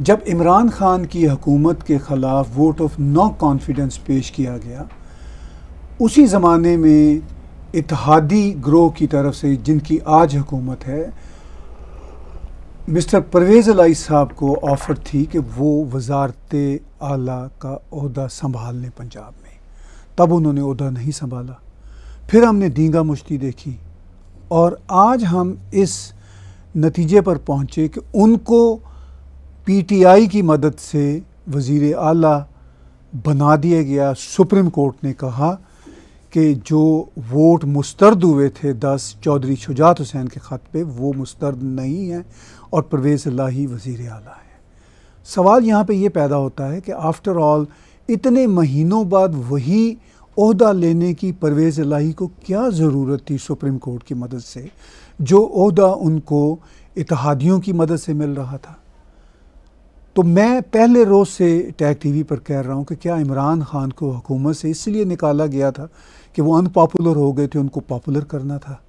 जब इमरान खान की हकूमत के ख़िलाफ़ वोट ऑफ नो कॉन्फिडेंस पेश किया गया उसी ज़माने में इतिहादी ग्रोह की तरफ से जिनकी आज हुकूमत है मिस्टर परवेज़ अलाई साहब को ऑफ़र थी कि वो वजारत आला का अहदा संभाल लें पंजाब में तब उन्होंने अहदा नहीं संभाला फिर हमने दींगा मुश्ती देखी और आज हम इस नतीजे पर पहुँचे कि उनको पीटीआई की मदद से वज़ी अला बना दिया गया सुप्रीम कोर्ट ने कहा कि जो वोट मुस्तरद हुए थे दस चौधरी शुजात हुसैन के ख़त पे वो मुस्तरद नहीं हैं और परवेज़ लाही वज़ी अला है सवाल यहाँ पर यह पैदा होता है कि आफ्टर ऑल इतने महीनों बाद वही अहदा लेने की परवेज़ लाही को क्या ज़रूरत थी सुप्रीम कोर्ट की मदद से जो अहदा उनको इतिहादियों की मदद से मिल रहा था तो मैं पहले रोज़ से टैग टीवी पर कह रहा हूँ कि क्या इमरान ख़ान को हुकूमत से इसलिए निकाला गया था कि वो अनपॉपुलर हो गए थे उनको पॉपुलर करना था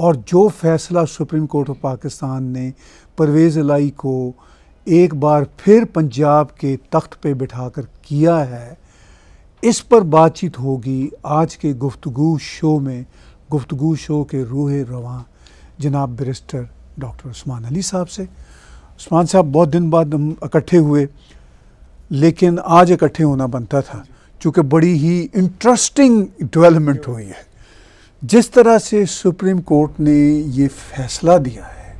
और जो फैसला सुप्रीम कोर्ट ऑफ पाकिस्तान ने परवेज़ लाई को एक बार फिर पंजाब के तख्त पे बिठाकर किया है इस पर बातचीत होगी आज के गुफ्तगु शो में गुफ्तु शो के रूह रवा जनाब बरिस्टर डॉक्टर उस्मान अली साहब से उस्मान साहब बहुत दिन बाद हम इकट्ठे हुए लेकिन आज इकट्ठे होना बनता था चूँकि बड़ी ही इंटरेस्टिंग डेवलपमेंट हुई है जिस तरह से सुप्रीम कोर्ट ने ये फैसला दिया है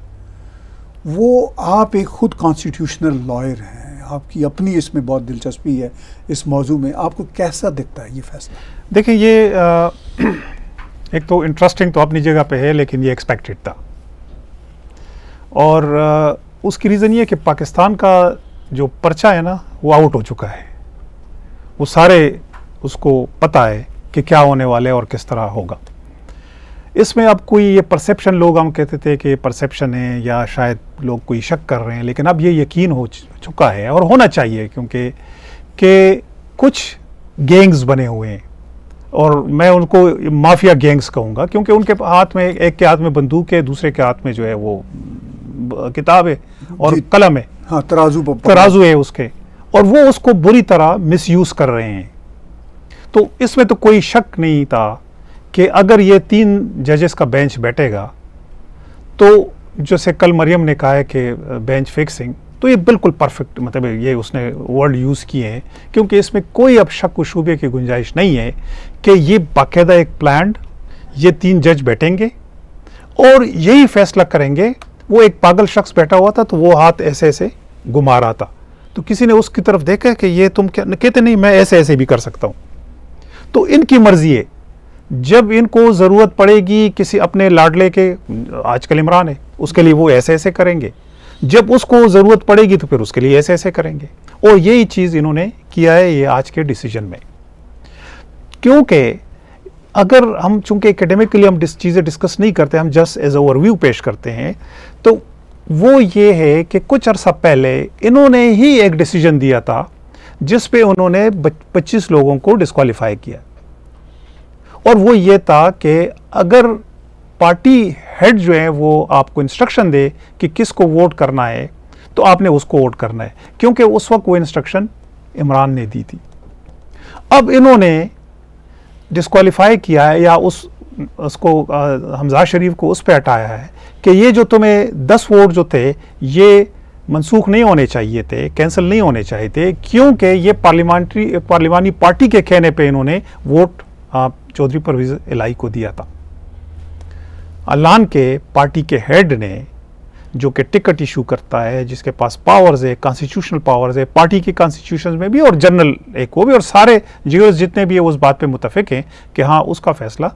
वो आप एक ख़ुद कॉन्स्टिट्यूशनल लॉयर हैं आपकी अपनी इसमें बहुत दिलचस्पी है इस मौजू में आपको कैसा दिखता है ये फैसला देखिए ये आ, एक तो इंटरेस्टिंग तो अपनी जगह पे है लेकिन ये एक्सपेक्टेड था और आ, उसकी रीज़न ये कि पाकिस्तान का जो पर्चा है ना वो आउट हो चुका है वो सारे उसको पता है कि क्या होने वाले और किस तरह होगा इसमें अब कोई ये परसेप्शन लोग हम कहते थे कि परसेप्शन है या शायद लोग कोई शक कर रहे हैं लेकिन अब ये यकीन हो चुका है और होना चाहिए क्योंकि कि कुछ गैंग्स बने हुए हैं और मैं उनको माफिया गैंग्स कहूँगा क्योंकि उनके हाथ में एक के हाथ में बंदूक है दूसरे के हाथ में जो है वो किताब है और कलम है हाँ तराजू तराजू है उसके और वो उसको बुरी तरह मिसयूज़ कर रहे हैं तो इसमें तो कोई शक नहीं था कि अगर ये तीन जजेस का बेंच बैठेगा तो जैसे कल मरियम ने कहा है कि बेंच फिक्सिंग तो ये बिल्कुल परफेक्ट मतलब ये उसने वर्ड यूज़ किए हैं क्योंकि इसमें कोई अब शक व शूबे की गुंजाइश नहीं है कि ये बाकायदा एक प्लान ये तीन जज बैठेंगे और यही फैसला करेंगे वो एक पागल शख्स बैठा हुआ था तो वो हाथ ऐसे ऐसे घुमा रहा था तो किसी ने उसकी तरफ देखा कि ये तुम क्या कहते नहीं मैं ऐसे ऐसे भी कर सकता हूँ तो इनकी मर्जी है जब इनको ज़रूरत पड़ेगी किसी अपने लाडले के आजकल इमरान है उसके लिए वो ऐसे ऐसे करेंगे जब उसको ज़रूरत पड़ेगी तो फिर उसके लिए ऐसे ऐसे करेंगे और यही चीज़ इन्होंने किया है ये आज के डिसीजन में क्योंकि अगर हम चूंकि एकेडमिक के लिए हम डिस चीज़ें डिस्कस नहीं करते हम जस्ट एज ओवरव्यू पेश करते हैं तो वो ये है कि कुछ अरसा पहले इन्होंने ही एक डिसीजन दिया था जिस पे उन्होंने 25 लोगों को डिस्qualify किया और वो ये था कि अगर पार्टी हेड जो है वो आपको इंस्ट्रक्शन दे कि किसको वोट करना है तो आपने उसको वोट करना है क्योंकि उस वक्त वो इंस्ट्रक्शन इमरान ने दी थी अब इन्होंने डिस्कवालीफाई किया है या उस उसको हमजा शरीफ को उस पर हटाया है कि ये जो तुम्हें दस वोट जो थे ये मनसूख नहीं होने चाहिए थे कैंसिल नहीं होने चाहिए थे क्योंकि ये पार्लियामेंट्री पार्लिमानी पार्टी के कहने पे इन्होंने वोट चौधरी परवेज एलाई को दिया था अलान के पार्टी के हेड ने जो कि टिकट इशू करता है जिसके पास पावर्स है कॉन्स्टिट्यूशनल पावर्स है पार्टी के कॉन्स्टिट्यूशन में भी और जनरल एक वो भी और सारे जियो जितने भी है उस बात पे मुतफिक हैं कि हाँ उसका फैसला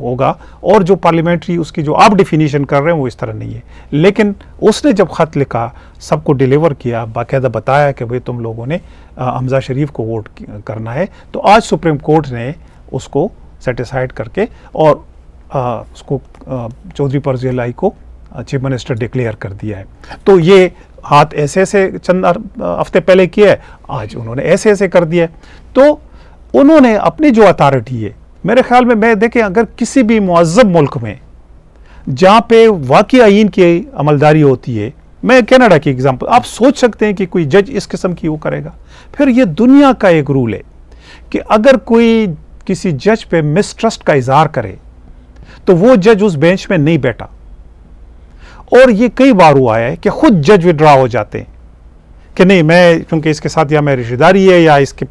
होगा और जो पार्लियामेंट्री उसकी जो आप डिफिनीशन कर रहे हैं वो इस तरह नहीं है लेकिन उसने जब ख़त लिखा सबको डिलीवर किया बाकायदा बताया कि भाई तुम लोगों ने हमजा शरीफ को वोट करना है तो आज सुप्रीम कोर्ट ने उसको सेटिसाइड करके और आ, उसको चौधरी परजेल आई को चीफ मिनिस्टर डिक्लेयर कर दिया है तो ये हाथ ऐसे ऐसे चंद हफ्ते पहले किया है आज उन्होंने ऐसे ऐसे कर दिया है तो उन्होंने अपनी जो अथॉरिटी है मेरे ख्याल में मैं देखें अगर किसी भी महजब मुल्क में जहाँ पे वाकई आइन की अमलदारी होती है मैं कनाडा की एग्जांपल आप सोच सकते हैं कि कोई जज इस किस्म की वो करेगा फिर ये दुनिया का एक रूल है कि अगर कोई किसी जज पे मिसट्रस्ट का इजहार करे तो वो जज उस बेंच में नहीं बैठा और ये कई बार हुआ है कि खुद जज विड्रा हो जाते हैं कि नहीं मैं क्योंकि इसके साथ या मेरी रिश्तेदारी है या इसके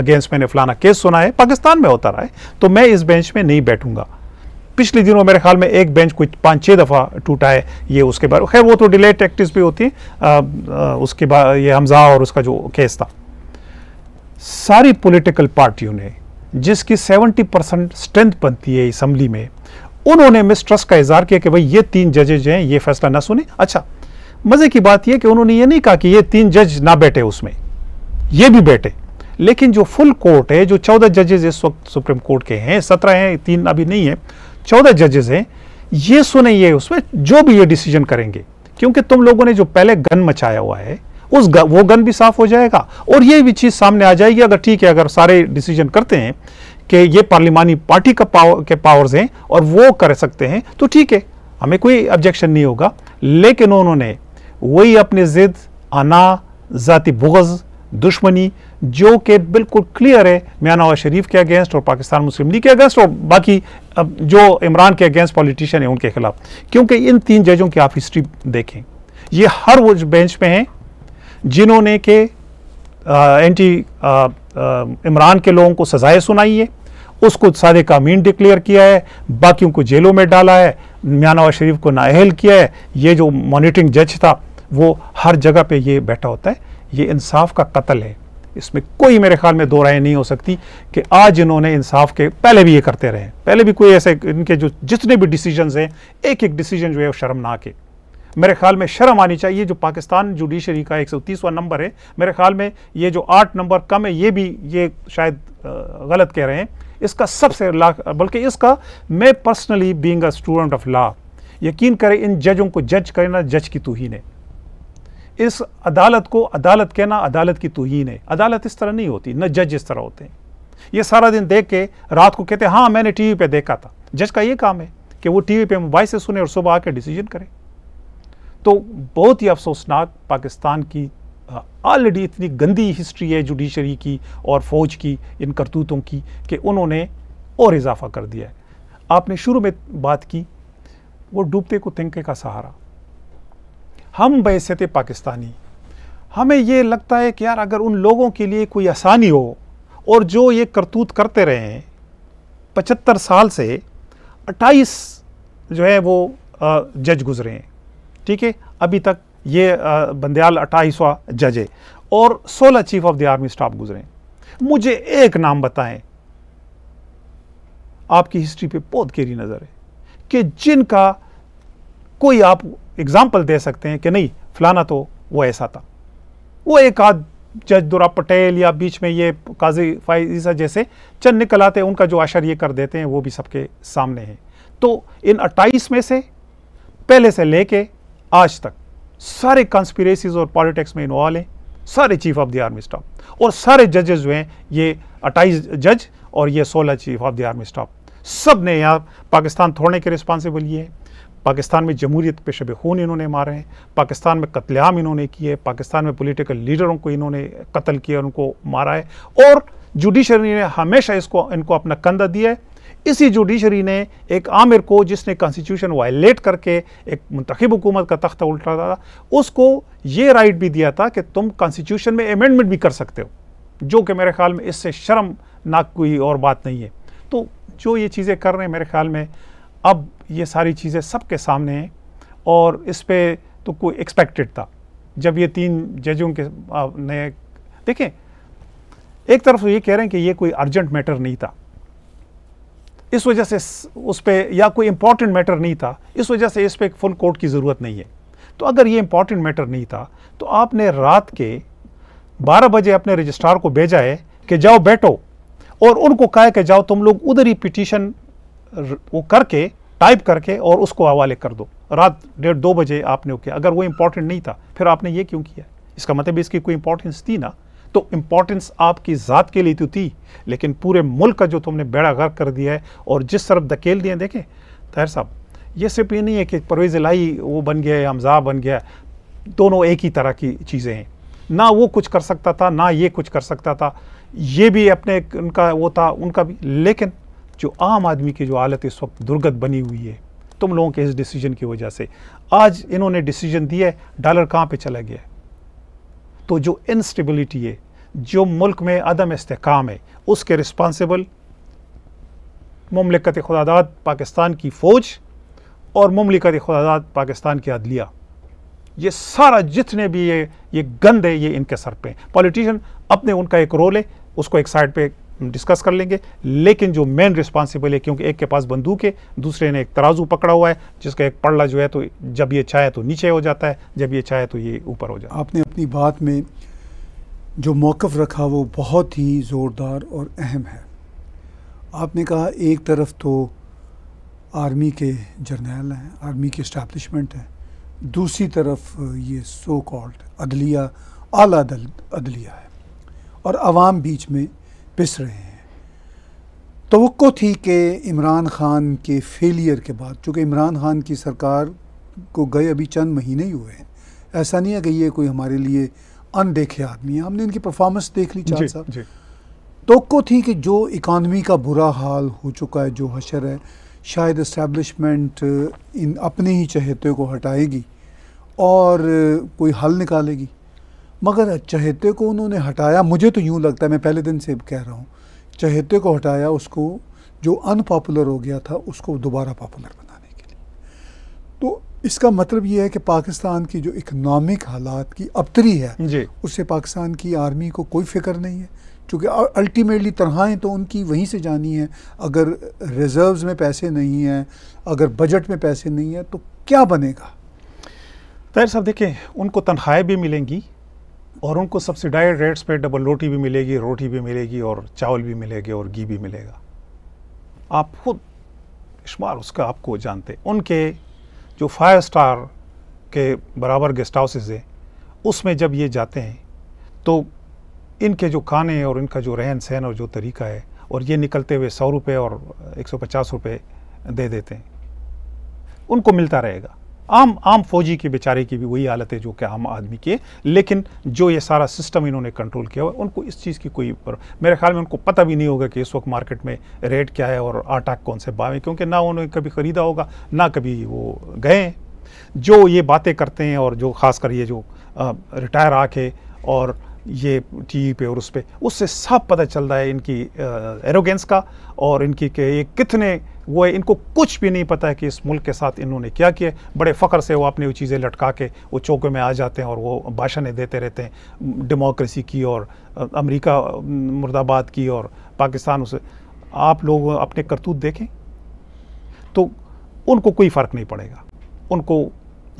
अगेंस्ट मैंने फलाना केस सुना है पाकिस्तान में होता रहा है तो मैं इस बेंच में नहीं बैठूंगा पिछले दिनों मेरे ख्याल में एक बेंच कुछ पाँच छः दफ़ा टूटा है ये उसके बारे खैर वो तो डिले टैक्टिस भी होती है आ, आ, उसके बाद ये हमजा और उसका जो केस था सारी पॉलिटिकल पार्टियों ने जिसकी 70 परसेंट स्ट्रेंथ बनती है असम्बली में उन्होंने मिस ट्रस्ट का इजहार किया कि भाई ये तीन जजेज हैं ये फैसला ना सुने अच्छा मज़े की बात यह कि उन्होंने ये नहीं कहा कि ये तीन जज ना बैठे उसमें ये भी बैठे लेकिन जो फुल कोर्ट है जो चौदह जजेज इस वक्त सुप्रीम कोर्ट के हैं सत्रह हैं तीन अभी नहीं है चौदह जजेज हैं ये सुने ये उसमें जो भी ये डिसीजन करेंगे क्योंकि तुम लोगों ने जो पहले गन मचाया हुआ है उस ग, वो गन भी साफ हो जाएगा और ये भी चीज़ सामने आ जाएगी अगर ठीक है अगर सारे डिसीजन करते हैं कि ये पार्लिमानी पार्टी का पावर के पावर्स हैं और वो कर सकते हैं तो ठीक है हमें कोई ऑब्जेक्शन नहीं होगा लेकिन उन्होंने वही अपने ज़िद आना ज़ाती बुगज़ दुश्मनी जो कि बिल्कुल क्लियर है मियाँ नवाज शरीफ के अगेंस्ट और पाकिस्तान मुस्लिम लीग के अगेंस्ट और बाकी जो इमरान के अगेंस्ट पॉलिटिशियन है उनके खिलाफ क्योंकि इन तीन जजों की आप हिस्ट्री देखें ये हर वो बेंच पे हैं जिन्होंने के एंटी इमरान के लोगों को सज़ाएं सुनाई है उसको सारे कामीन डिक्लेयर किया है बाकियों को जेलों में डाला है मियाँ नवाज शरीफ को नाअहल किया है ये जो मॉनिटरिंग जज था वो हर जगह पे ये बैठा होता है ये इंसाफ का कत्ल है इसमें कोई मेरे ख्याल में दो राय नहीं हो सकती कि आज इन्होंने इंसाफ के पहले भी ये करते रहे पहले भी कोई ऐसे इनके जो जितने भी डिसीजंस हैं एक एक डिसीजन जो है वो शर्मनाक है मेरे ख्याल में शर्म आनी चाहिए जो पाकिस्तान जुडिशरी का एक नंबर है मेरे ख्याल में ये जो आठ नंबर कम है ये भी ये शायद गलत कह रहे हैं इसका सबसे लाख बल्कि इसका मैं personally being a student of law यकीन करें इन जजों को जज करना जज की तोहन है इस अदालत को अदालत कहना अदालत की तोहन है अदालत इस तरह नहीं होती न जज इस तरह होते हैं ये सारा दिन देख के रात को कहते हैं हाँ मैंने टीवी पे देखा था जज का ये काम है कि वो टीवी पे मोबाइल से सुने और सुबह आकर डिसीजन करें तो बहुत ही अफसोसनाक पाकिस्तान की ऑलरेडी इतनी गंदी हिस्ट्री है जुडिशरी की और फ़ौज की इन करतूतों की कि उन्होंने और इजाफा कर दिया है आपने शुरू में बात की वो डूबते को तिंके का सहारा हम बैसत पाकिस्तानी हमें ये लगता है कि यार अगर उन लोगों के लिए कोई आसानी हो और जो ये करतूत करते रहे हैं पचहत्तर साल से अट्ठाईस जो है वो जज गुजरे हैं ठीक है अभी तक ये बंदयाल अट्ठाईसवा जज है और 16 chief of the army staff गुजरे मुझे एक नाम बताएं आपकी हिस्ट्री पे बहुत गहरी नज़र है कि जिनका कोई आप एग्जाम्पल दे सकते हैं कि नहीं फलाना तो वो ऐसा था वो एक आध जज दुरा पटेल या बीच में ये काजी फाइजा जैसे चंद निकल आते उनका जो आशर ये कर देते हैं वो भी सबके सामने है तो इन 28 में से पहले से लेके आज तक सारे कॉन्स्पिरेसीज और पॉलिटिक्स में इन्वॉल्व हैं सारे chief of the army staff और सारे जजेज जो हैं ये अट्ठाईस जज और ये सोलह chief of the army staff सब ने यहाँ पाकिस्तान थोड़ने के रिस्पॉन्सिबल लिए हैं पाकिस्तान में जमहूरियत पे शब खून इन्होंने मारे हैं पाकिस्तान में कत्लेआम इन्होंने किए पाकिस्तान में पोलिटिकल लीडरों को इन्होंने कत्ल किया उनको मारा है और जुडिशरी ने हमेशा इसको इनको अपना कंधा दिया है इसी जुडिशरी ने एक आमिर को जिसने कॉन्स्टिट्यूशन वायलेट करके एक मंतखब हुकूमत का तख्त उल्टा था उसको ये राइट भी दिया था कि तुम कॉन्स्टिट्यूशन में अमेंडमेंट भी कर सकते हो जो कि मेरे ख्याल में इससे शर्म नाक कोई और बात नहीं है तो जो ये चीज़ें कर रहे हैं मेरे ख्याल में अब ये सारी चीज़ें सबके सामने हैं और इस पर तो कोई एक्सपेक्टेड था जब ये तीन जजों के ने देखें एक तरफ तो ये कह रहे हैं कि ये कोई अर्जेंट मैटर नहीं था इस वजह से उस पर या कोई इंपॉर्टेंट मैटर नहीं था इस वजह से इस पर फुल कोर्ट की ज़रूरत नहीं है तो अगर ये इंपॉर्टेंट मैटर नहीं था तो आपने रात के 12 बजे अपने रजिस्ट्रार को भेजा है कि जाओ बैठो और उनको कहा कि जाओ तुम लोग उधर ही पिटीशन वो करके टाइप करके और उसको हवाले कर दो रात डेढ़ दो बजे आपने वो किया अगर वो इंपॉर्टेंट नहीं था फिर आपने ये क्यों किया इसका मतलब इसकी कोई इंपॉर्टेंस थी ना तो इम्पोर्टेंस आपकी ज़ात के लिए तो थी लेकिन पूरे मुल्क का जो तुमने बेड़ा गर्क कर दिया है और जिस तरफ धकेल दिए देखें तहर साहब ये सिर्फ ये नहीं है कि परवेज़ लाई वो बन गया है हमजा बन गया दोनों एक ही तरह की चीज़ें हैं ना वो कुछ कर सकता था ना ये कुछ कर सकता था ये भी अपने उनका वो था उनका भी लेकिन जो आम आदमी की जो हालत इस वक्त दुर्गत बनी हुई है तुम लोगों के इस डिसीजन की वजह से आज इन्होंने डिसीजन दिया है डॉलर कहाँ पे चला गया है तो जो इनस्टेबिलिटी है जो मुल्क में अदम इसकाम है उसके रिस्पॉन्सिबल ममलिकत खुदादाद पाकिस्तान की फ़ौज और ममलिकत खुदादाद पाकिस्तान की अदलिया ये सारा जितने भी ये ये गंद है ये इनके सर पे पॉलिटिशियन अपने उनका एक रोल है उसको एक साइड पे डिस्कस कर लेंगे लेकिन जो मेन रिस्पॉन्सिबल है क्योंकि एक के पास बंदूक है दूसरे ने एक तराजू पकड़ा हुआ है जिसका एक पड़ला जो है तो जब ये चाहे तो नीचे हो जाता है जब ये चाहे तो ये ऊपर हो जाता है आपने अपनी बात में जो मौक़ रखा वो बहुत ही ज़ोरदार और अहम है आपने कहा एक तरफ तो आर्मी के जर्नैल हैं आर्मी के इस्टेबलिशमेंट हैं दूसरी तरफ ये सो कॉल्ड अदलिया आला अदल अदलिया है और आवाम बीच में पिस रहे हैं तो थी कि इमरान ख़ान के फेलियर के बाद चूँकि इमरान ख़ान की सरकार को गए अभी चंद महीने ही हुए हैं ऐसा नहीं है कि ये कोई हमारे लिए अनदेखे आदमी है हमने इनकी परफॉर्मेंस देख ली चार साहब तो थी कि जो इकानमी का बुरा हाल हो चुका है जो हशर है शायद इस्टेबलिशमेंट इन अपने ही चहेते को हटाएगी और कोई हल निकालेगी मगर चहेते को उन्होंने हटाया मुझे तो यूँ लगता है मैं पहले दिन से कह रहा हूँ चहेते को हटाया उसको जो अनपॉपुलर हो गया था उसको दोबारा पॉपुलर बनाने के लिए तो इसका मतलब ये है कि पाकिस्तान की जो इकनॉमिक हालात की अबतरी है उससे पाकिस्तान की आर्मी को कोई फिक्र नहीं है चूँकि अल्टीमेटली तनखाएँ तो उनकी वहीं से जानी है अगर रिजर्व्स में पैसे नहीं हैं अगर बजट में पैसे नहीं हैं तो क्या बनेगा तैर साहब देखें उनको तनख्वाहें भी मिलेंगी और उनको सब्सिडाइज रेट्स पे डबल रोटी भी मिलेगी रोटी भी मिलेगी और चावल भी मिलेगी और घी भी मिलेगा आप खुद शुमार उसका आपको जानते उनके जो फाइव स्टार के बराबर गेस्ट हाउसेज हैं उसमें जब ये जाते हैं तो इनके जो खाने और इनका जो रहन सहन और जो तरीका है और ये निकलते हुए सौ रुपये और एक सौ पचास रुपये दे देते हैं उनको मिलता रहेगा आम आम फौजी के बेचारे की भी वही हालत है जो कि आम आदमी की लेकिन जो ये सारा सिस्टम इन्होंने कंट्रोल किया हुआ उनको इस चीज़ की कोई पर, मेरे ख्याल में उनको पता भी नहीं होगा कि इस वक्त मार्केट में रेट क्या है और आटा कौन से भाव क्योंकि ना उन्होंने कभी ख़रीदा होगा ना कभी वो गए जो ये बातें करते हैं और जो खासकर ये जो रिटायर आके और ये टी पे और उस पर उससे सब पता चल रहा है इनकी एरोगेंस का और इनकी के ये कितने वो है इनको कुछ भी नहीं पता है कि इस मुल्क के साथ इन्होंने क्या किया बड़े फ़ख्र से वो अपनी वो चीज़ें लटका के वो चौके में आ जाते हैं और वो भाषणें देते रहते हैं डेमोक्रेसी की और अमेरिका मुर्दाबाद की और पाकिस्तान उसे आप लोग अपने करतूत देखें तो उनको कोई फ़र्क नहीं पड़ेगा उनको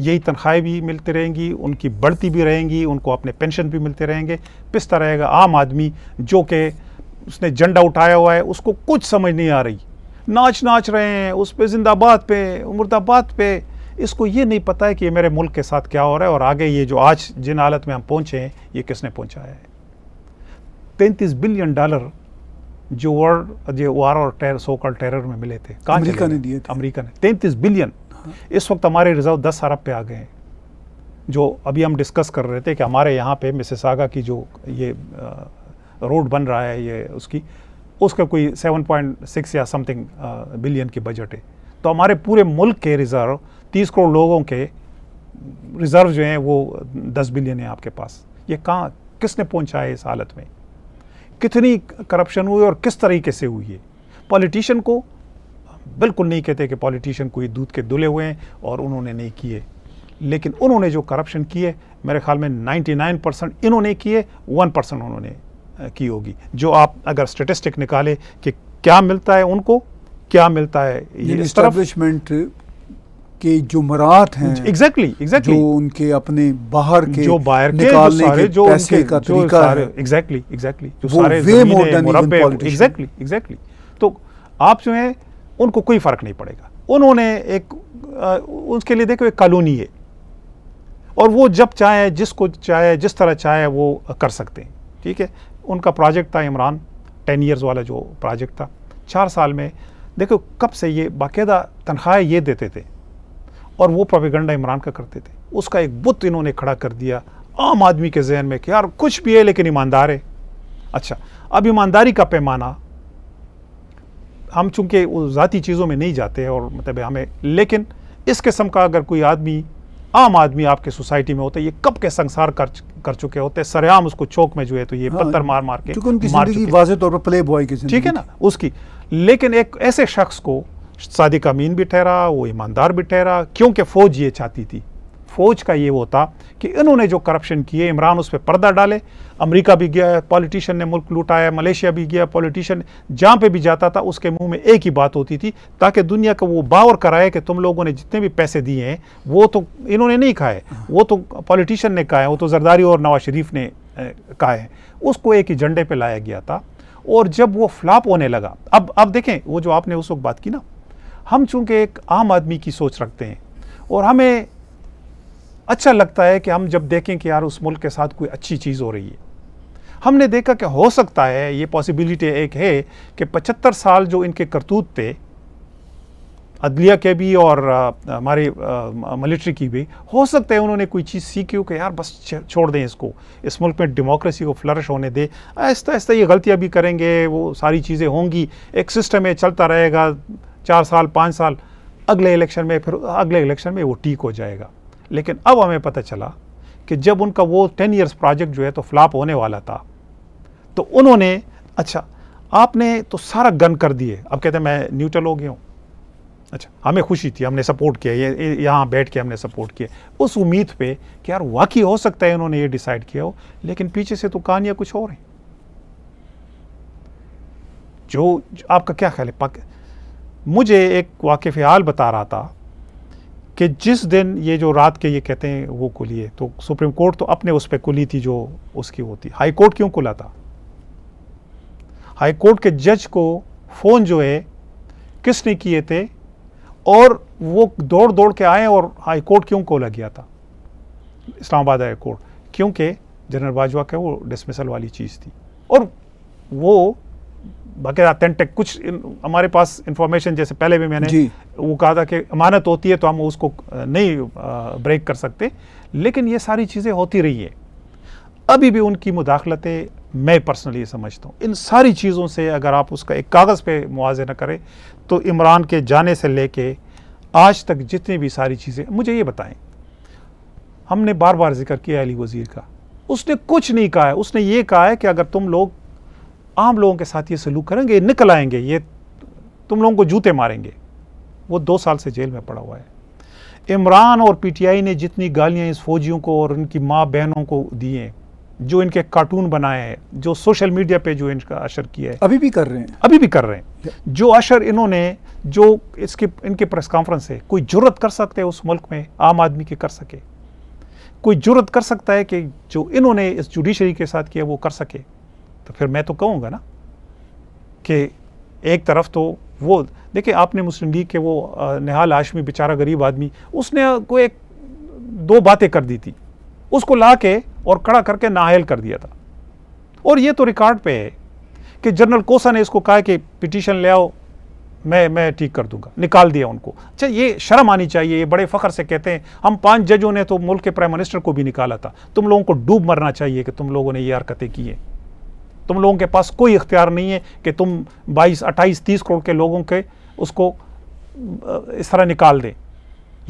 यही तनख्वाहें भी मिलती रहेंगी उनकी बढ़ती भी रहेंगी उनको अपने पेंशन भी मिलते रहेंगे पिसता रहेगा आम आदमी जो कि उसने झंडा उठाया हुआ है उसको कुछ समझ नहीं आ रही नाच नाच रहे हैं उस पर जिंदाबाद पे मुर्दाबाद पे इसको ये नहीं पता है कि ये मेरे मुल्क के साथ क्या हो रहा है और आगे ये जो आज जिन हालत में हम पहुँचे हैं ये किसने पहुँचाया है तैंतीस बिलियन डॉलर जो वर्ल्ड जो वार और टेर सोकल टेरर में मिले थे अमेरिका ने दिए अमेरिका ने तैंतीस बिलियन हाँ। इस वक्त हमारे रिजर्व दस अरब पे आ गए हैं जो अभी हम डिस्कस कर रहे थे कि हमारे यहाँ पे मिसेसागा की जो ये रोड बन रहा है ये उसकी उसका कोई 7.6 या समथिंग बिलियन uh, की बजट है तो हमारे पूरे मुल्क के रिज़र्व 30 करोड़ लोगों के रिज़र्व जो हैं वो 10 बिलियन है आपके पास ये कहाँ किसने पहुँचा है इस हालत में कितनी करप्शन हुई और किस तरीके से हुई है पॉलिटिशियन को बिल्कुल नहीं कहते कि पॉलिटिशियन कोई दूध के दुले हुए हैं और उन्होंने नहीं किए लेकिन उन्होंने जो करप्शन किए मेरे ख्याल में 99 परसेंट इन्होंने किए 1 परसेंट उन्होंने की होगी जो आप अगर स्टेटिस्टिक निकाले कि क्या मिलता है उनको क्या मिलता है ये इस तरफ के जो मरात हैं एग्जैक्टली exactly, exactly. जो उनके अपने बाहर के जो बाहर के निकालने जो के जो पैसे का तरीका है एग्जैक्टली एग्जैक्टली जो सारे way more than exactly exactly तो आप जो हैं उनको कोई फर्क नहीं पड़ेगा उन्होंने एक आ, उसके लिए देखो एक कॉलोनी है और वो जब चाहे जिसको चाहे जिस तरह चाहे वो कर सकते हैं ठीक है उनका प्रोजेक्ट था इमरान टेन ईयर्स वाला जो प्रोजेक्ट था चार साल में देखो कब से ये बाकायदा तनख्वाहें ये देते थे और वो प्रोपेगंडा इमरान का करते थे उसका एक बुत इन्होंने खड़ा कर दिया आम आदमी के जहन में कि यार कुछ भी है लेकिन ईमानदार है अच्छा अब ईमानदारी का पैमाना हम चूंकि ज़ाती चीज़ों में नहीं जाते और मतलब हमें लेकिन इस किस्म का अगर कोई आदमी आम आदमी आपके सोसाइटी में होते ये कब के संसार कर कर चुके होते सरेआम उसको चौक में जो है तो ये हाँ, पत्थर मार मार के उनकी मार वाजे तौर पर प्ले बॉय की ठीक है ना उसकी लेकिन एक ऐसे शख्स को सादिक अमीन भी ठहरा वो ईमानदार भी ठहरा क्योंकि फौज ये चाहती थी फ़ौज का ये वो था कि इन्होंने जो करप्शन किए इमरान उस पर पर्दा डाले अमेरिका भी गया पॉलिटिशियन ने मुल्क लुटाया मलेशिया भी गया पॉलिटिशियन जहाँ पे भी जाता था उसके मुंह में एक ही बात होती थी ताकि दुनिया को वो बावर कराए कि तुम लोगों ने जितने भी पैसे दिए हैं वो तो इन्होंने नहीं खाए वो तो पॉलिटिशियन ने कहा है वो तो जरदारी और नवाज शरीफ ने कहा है उसको एक एजेंडे पर लाया गया था और जब वो फ्लॉप होने लगा अब अब देखें वो जो आपने उस वक्त बात की ना हम चूंकि एक आम आदमी की सोच रखते हैं और हमें अच्छा लगता है कि हम जब देखें कि यार उस मुल्क के साथ कोई अच्छी चीज़ हो रही है हमने देखा कि हो सकता है ये पॉसिबिलिटी एक है कि पचहत्तर साल जो इनके करतूत थे अदलिया के भी और हमारे मिलिट्री की भी हो सकता है उन्होंने कोई चीज़ सीखी हो कि यार बस छोड़ दें इसको इस मुल्क में डेमोक्रेसी को फ्लरिश होने दे आहिस्ता आहिस्ता ये गलतियाँ भी करेंगे वो सारी चीज़ें होंगी एक सिस्टम है चलता रहेगा चार साल पाँच साल अगले इलेक्शन में फिर अगले इलेक्शन में वो ठीक हो जाएगा लेकिन अब हमें पता चला कि जब उनका वो टेन ईयर्स प्रोजेक्ट जो है तो फ्लॉप होने वाला था तो उन्होंने अच्छा आपने तो सारा गन कर दिए अब कहते हैं मैं न्यूट्रल हो गया हूँ अच्छा हमें खुशी थी हमने सपोर्ट किया ये यहाँ बैठ के हमने सपोर्ट किया उस उम्मीद पे कि यार वाकई हो सकता है उन्होंने ये डिसाइड किया हो लेकिन पीछे से तो कहानियाँ कुछ और हैं जो, जो आपका क्या ख्याल है मुझे एक वाकफ़ हाल बता रहा था कि जिस दिन ये जो रात के ये कहते हैं वो कुलिए है तो सुप्रीम कोर्ट तो अपने उस पर कुली थी जो उसकी होती हाई कोर्ट क्यों कुला था हाई कोर्ट के जज को फ़ोन जो है किसने किए थे और वो दौड़ दौड़ के आए और हाई कोर्ट क्यों कोला गया था इस्लामाबाद हाई कोर्ट क्योंकि जनरल बाजवा का वो डिसमिसल वाली चीज़ थी और वो बाकी अथेंटिक कुछ हमारे पास इंफॉर्मेशन जैसे पहले भी मैंने वो कहा था कि अमानत होती है तो हम उसको नहीं ब्रेक कर सकते लेकिन ये सारी चीज़ें होती रही है अभी भी उनकी मुदाखलतें मैं पर्सनली समझता हूँ इन सारी चीज़ों से अगर आप उसका एक कागज़ पे न करें तो इमरान के जाने से लेके आज तक जितनी भी सारी चीज़ें मुझे ये बताएं हमने बार बार जिक्र किया अली वज़ीर का उसने कुछ नहीं कहा है उसने ये कहा है कि अगर तुम लोग आम लोगों के साथ ये सलूक करेंगे ये निकल आएंगे ये तुम लोगों को जूते मारेंगे वो दो साल से जेल में पड़ा हुआ है इमरान और पीटीआई ने जितनी गालियाँ इस फौजियों को और उनकी माँ बहनों को दी हैं जो इनके कार्टून बनाए हैं जो सोशल मीडिया पे जो इनका अशर किया है अभी भी कर रहे हैं अभी भी कर रहे हैं जो अशर इन्होंने जो इसके इनके प्रेस कॉन्फ्रेंस है कोई जरूरत कर सकते हैं उस मुल्क में आम आदमी के कर सके कोई जरूरत कर सकता है कि जो इन्होंने इस जुडिशरी के साथ किया वो कर सके तो फिर मैं तो कहूँगा ना कि एक तरफ तो वो देखिए आपने मुस्लिम लीग के वो निहाल आशमी बेचारा गरीब आदमी उसने को एक दो बातें कर दी थी उसको ला के और खड़ा करके नाहल कर दिया था और ये तो रिकॉर्ड पे है कि जनरल कोसा ने इसको कहा कि पिटीशन ले आओ मैं मैं ठीक कर दूंगा निकाल दिया उनको अच्छा ये शर्म आनी चाहिए ये बड़े फ़ख्र से कहते हैं हम पांच जजों ने तो मुल्क के प्राइम मिनिस्टर को भी निकाला था तुम लोगों को डूब मरना चाहिए कि तुम लोगों ने ये हरकतें की हैं तुम लोगों के पास कोई इख्तियार नहीं है कि तुम 22, 28, 30 करोड़ के लोगों के उसको इस तरह निकाल दें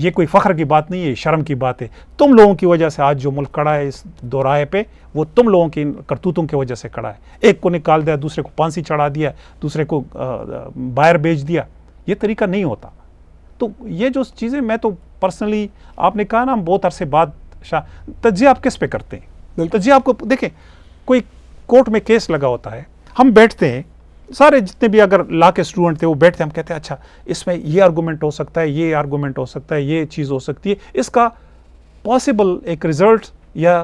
ये कोई फ़ख्र की बात नहीं है शर्म की बात है तुम लोगों की वजह से आज जो मुल्क कड़ा है इस दोराहे पे वो तुम लोगों की करतूतों की वजह से कड़ा है एक को निकाल दिया दूसरे को फांसी चढ़ा दिया दूसरे को बाहर भेज दिया ये तरीका नहीं होता तो ये जो चीज़ें मैं तो पर्सनली आपने कहा ना बहुत अरसे बाद शाह तजिया आप किस पे करते हैं तजिया आपको देखें कोई कोर्ट में केस लगा होता है हम बैठते हैं सारे जितने भी अगर ला के स्टूडेंट थे वो बैठते हम कहते हैं अच्छा इसमें ये आर्गूमेंट हो सकता है ये आर्गूमेंट हो सकता है ये चीज़ हो सकती है इसका पॉसिबल एक रिजल्ट या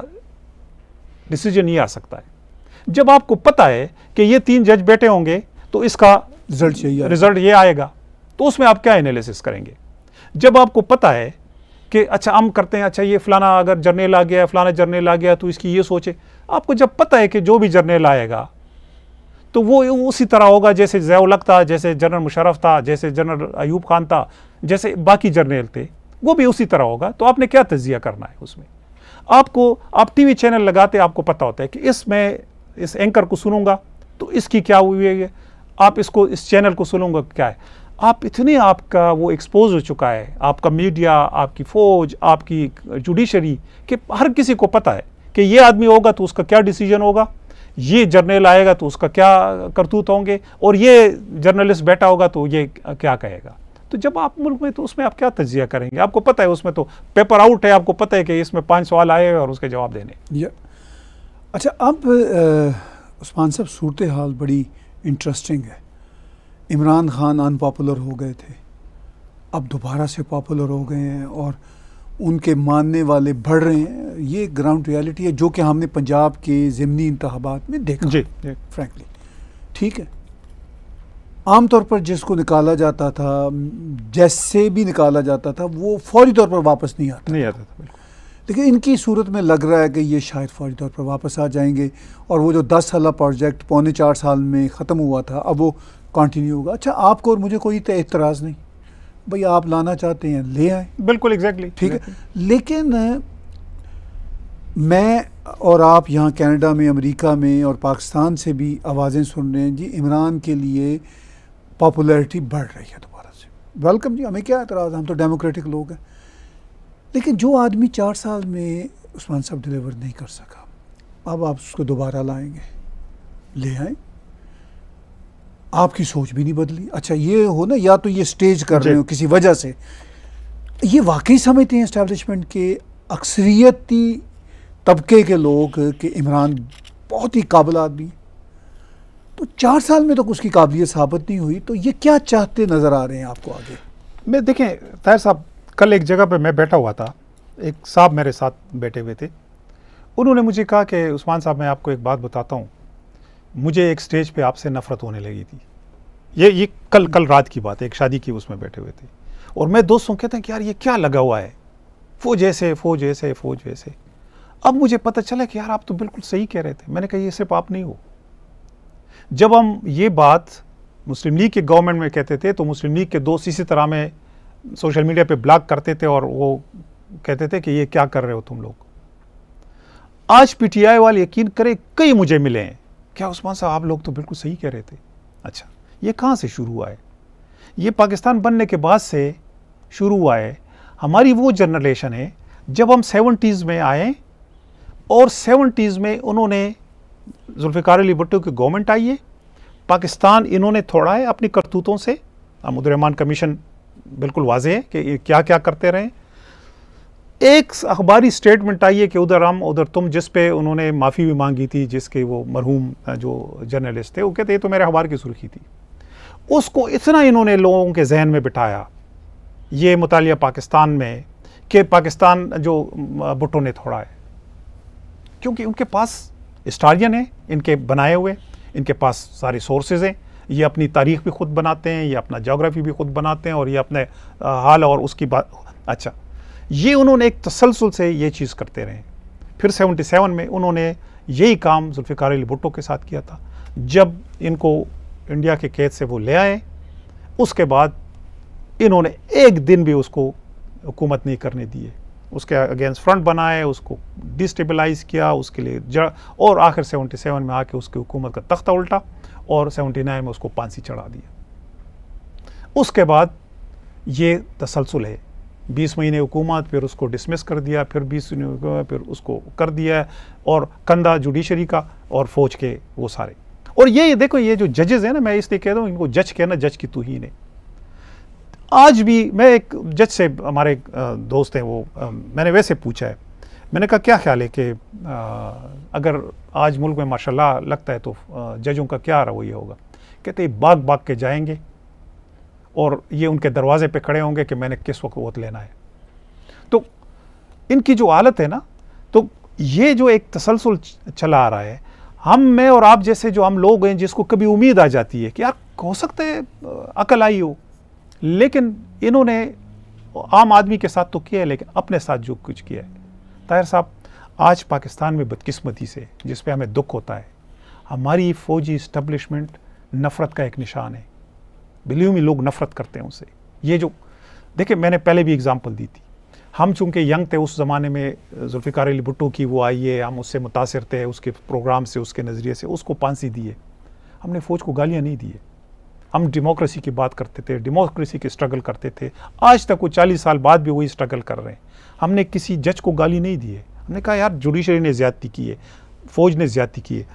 डिसीजन ये आ सकता है जब आपको पता है कि ये तीन जज बैठे होंगे तो इसका रिजल्ट रिजल्ट ये आएगा तो उसमें आप क्या एनालिसिस करेंगे जब आपको पता है कि अच्छा हम करते हैं अच्छा ये फलाना अगर जर्नेल आ गया फलाना जर्नेल आ गया तो इसकी ये सोचे आपको जब पता है कि जो भी जर्नल आएगा तो वो उसी तरह होगा जैसे जयालक था जैसे जनरल मुशरफ था जैसे जनरल अयूब खान था जैसे बाकी जर्नल थे वो भी उसी तरह होगा तो आपने क्या तजिया करना है उसमें आपको आप टीवी चैनल लगाते आपको पता होता है कि इस मैं इस एंकर को सुनूंगा तो इसकी क्या हुई है आप इसको इस चैनल को सुनूंगा क्या है आप इतने आपका वो एक्सपोज हो चुका है आपका मीडिया आपकी फ़ौज आपकी जुडिशरी कि हर किसी को पता है कि ये आदमी होगा तो उसका क्या डिसीजन होगा ये जर्नल आएगा तो उसका क्या करतूत होंगे और ये जर्नलिस्ट बैठा होगा तो ये क्या कहेगा तो जब आप मुल्क में तो उसमें आप क्या तजिया करेंगे आपको पता है उसमें तो पेपर आउट है आपको पता है कि इसमें पाँच सवाल आए और उसके जवाब देने अच्छा अब उस्मान साहब सूरत हाल बड़ी इंटरेस्टिंग है इमरान खान अनपॉपुलर हो गए थे अब दोबारा से पॉपुलर हो गए हैं और उनके मानने वाले बढ़ रहे हैं ये ग्राउंड रियलिटी है जो कि हमने पंजाब के ज़मनी इंतबात में देखा जी, जी। फ्रैंकली ठीक है आमतौर पर जिसको निकाला जाता था जैसे भी निकाला जाता था वो फौरी तौर पर वापस नहीं आता नहीं आता था लेकिन इनकी सूरत में लग रहा है कि ये शायद फौरी तौर पर वापस आ जाएंगे और वो जो दस साल प्रोजेक्ट पौने चार साल में ख़त्म हुआ था अब वो कंटिन्यू होगा अच्छा आपको और मुझे कोई एतराज़ नहीं भाई आप लाना चाहते हैं ले आए बिल्कुल एग्जैक्टली ठीक है लेकिन मैं और आप यहाँ कनाडा में अमेरिका में और पाकिस्तान से भी आवाज़ें सुन रहे हैं जी इमरान के लिए पॉपुलैरिटी बढ़ रही है दोबारा से वेलकम जी हमें क्या एतराज़ हम तो डेमोक्रेटिक लोग हैं लेकिन जो आदमी चार साल में उस्मान साहब डिलीवर नहीं कर सका अब आप उसको दोबारा लाएंगे ले आए आपकी सोच भी नहीं बदली अच्छा ये हो ना या तो ये स्टेज कर रहे हो किसी वजह से ये वाकई समझते हैं इस्टेब्लिशमेंट के अक्सरियती तबके के लोग कि इमरान बहुत ही काबिल आदमी तो चार साल में तो उसकी काबिलियत साबित नहीं हुई तो ये क्या चाहते नज़र आ रहे हैं आपको आगे मैं देखें ताहिर साहब कल एक जगह पर मैं बैठा हुआ था एक साहब मेरे साथ बैठे हुए थे उन्होंने मुझे कहा कि उस्मान साहब मैं आपको एक बात बताता हूँ मुझे एक स्टेज पे आपसे नफरत होने लगी थी ये ये कल कल रात की बात है एक शादी की उसमें बैठे हुए थे और मैं दोस्तों कहते हैं कि यार ये क्या लगा हुआ है फौज ऐसे फौज ऐसे फौज ऐसे अब मुझे पता चला कि यार आप तो बिल्कुल सही कह रहे थे मैंने कहा ये सिर्फ आप नहीं हो जब हम ये बात मुस्लिम लीग के गवर्नमेंट में कहते थे तो मुस्लिम लीग के दोस्त इसी तरह में सोशल मीडिया पे ब्लॉक करते थे और वो कहते थे कि ये क्या कर रहे हो तुम लोग आज पीटीआई वाले यकीन करें कई मुझे मिले हैं क्या उस्मान साहब आप लोग तो बिल्कुल सही कह रहे थे अच्छा ये कहाँ से शुरू हुआ है ये पाकिस्तान बनने के बाद से शुरू हुआ है हमारी वो जनरेशन है जब हम सेवेंटीज़ में आए और सेवनटीज़ में उन्होंने जुल्फ़िकार अली भुट्टो की गवर्नमेंट आई है पाकिस्तान इन्होंने थोड़ा है अपनी करतूतों से अमदुररहमान कमीशन बिल्कुल वाजे है कि ये क्या क्या करते रहें एक अखबारी स्टेटमेंट आई है कि उधर हम उधर तुम जिस पे उन्होंने माफ़ी भी मांगी थी जिसके वो मरहूम जो जर्नलिस्ट थे वो कहते ये तो मेरे अखबार की सुर्खी थी उसको इतना इन्होंने लोगों के जहन में बिठाया ये मुतालिया पाकिस्तान में कि पाकिस्तान जो भुट्टो ने थोड़ा है क्योंकि उनके पास हिस्टारियन है इनके बनाए हुए इनके पास सारे सोर्सेज हैं ये अपनी तारीख भी खुद बनाते हैं ये अपना जोग्राफी भी खुद बनाते हैं और ये अपने हाल और उसकी बात अच्छा ये उन्होंने एक तसलसल से ये चीज़ करते रहे फिर 77 में उन्होंने यही काम जुल्फ़िकार अली भुट्टो के साथ किया था जब इनको इंडिया के कैद से वो ले आए उसके बाद इन्होंने एक दिन भी उसको हुकूमत नहीं करने दिए उसके अगेंस्ट फ्रंट बनाए उसको डिस्टेबलाइज किया उसके लिए जड़ और आखिर 77 में आके उसकी हुकूमत का तख्ता उल्टा और 79 में उसको पांसी चढ़ा दिया उसके बाद ये तसलसल है बीस महीने हुकूमत फिर उसको डिसमिस कर दिया फिर बीस फिर उसको कर दिया और कंधा जुडिशरी का और फौज के वो सारे और ये देखो ये जो जजेज़ हैं ना मैं इसलिए कह रहा हूँ इनको जज कहना जज की तू ही ने आज भी मैं एक जज से हमारे दोस्त हैं वो मैंने वैसे पूछा है मैंने कहा क्या ख्याल है कि अगर आज मुल्क में माशाल्लाह लगता है तो जजों का क्या रवैया होगा कहते बाग बाग के जाएंगे और ये उनके दरवाजे पे खड़े होंगे कि मैंने किस वक्त वोट लेना है तो इनकी जो हालत है ना तो ये जो एक तसलसल चला आ रहा है हम में और आप जैसे जो हम लोग हैं जिसको कभी उम्मीद आ जाती है कि यार हो सकते अकल आई हो लेकिन इन्होंने आम आदमी के साथ तो किया है लेकिन अपने साथ जो कुछ किया है ताहिर साहब आज पाकिस्तान में बदकिस्मती से जिस पे हमें दुख होता है हमारी फ़ौजी इस्टबलिशमेंट नफ़रत का एक निशान है बिलीव में लोग नफरत करते हैं उनसे ये जो देखिए मैंने पहले भी एग्जाम्पल दी थी हम चूंकि यंग थे उस ज़माने में जुल्फ़िकार अली भुट्टो की वो आई है हम उससे मुतासर थे उसके प्रोग्राम से उसके नज़रिए से उसको पांसी दिए हमने फ़ौज को गालियाँ नहीं दिए हम डेमोक्रेसी की बात करते थे डेमोक्रेसी के स्ट्रगल करते थे आज तक वो चालीस साल बाद भी वही स्ट्रगल कर रहे हैं हमने किसी जज को गाली नहीं दी है हमने कहा यार जुडिशरी ने ज्यादती की है फ़ौज ने ज्यादती की है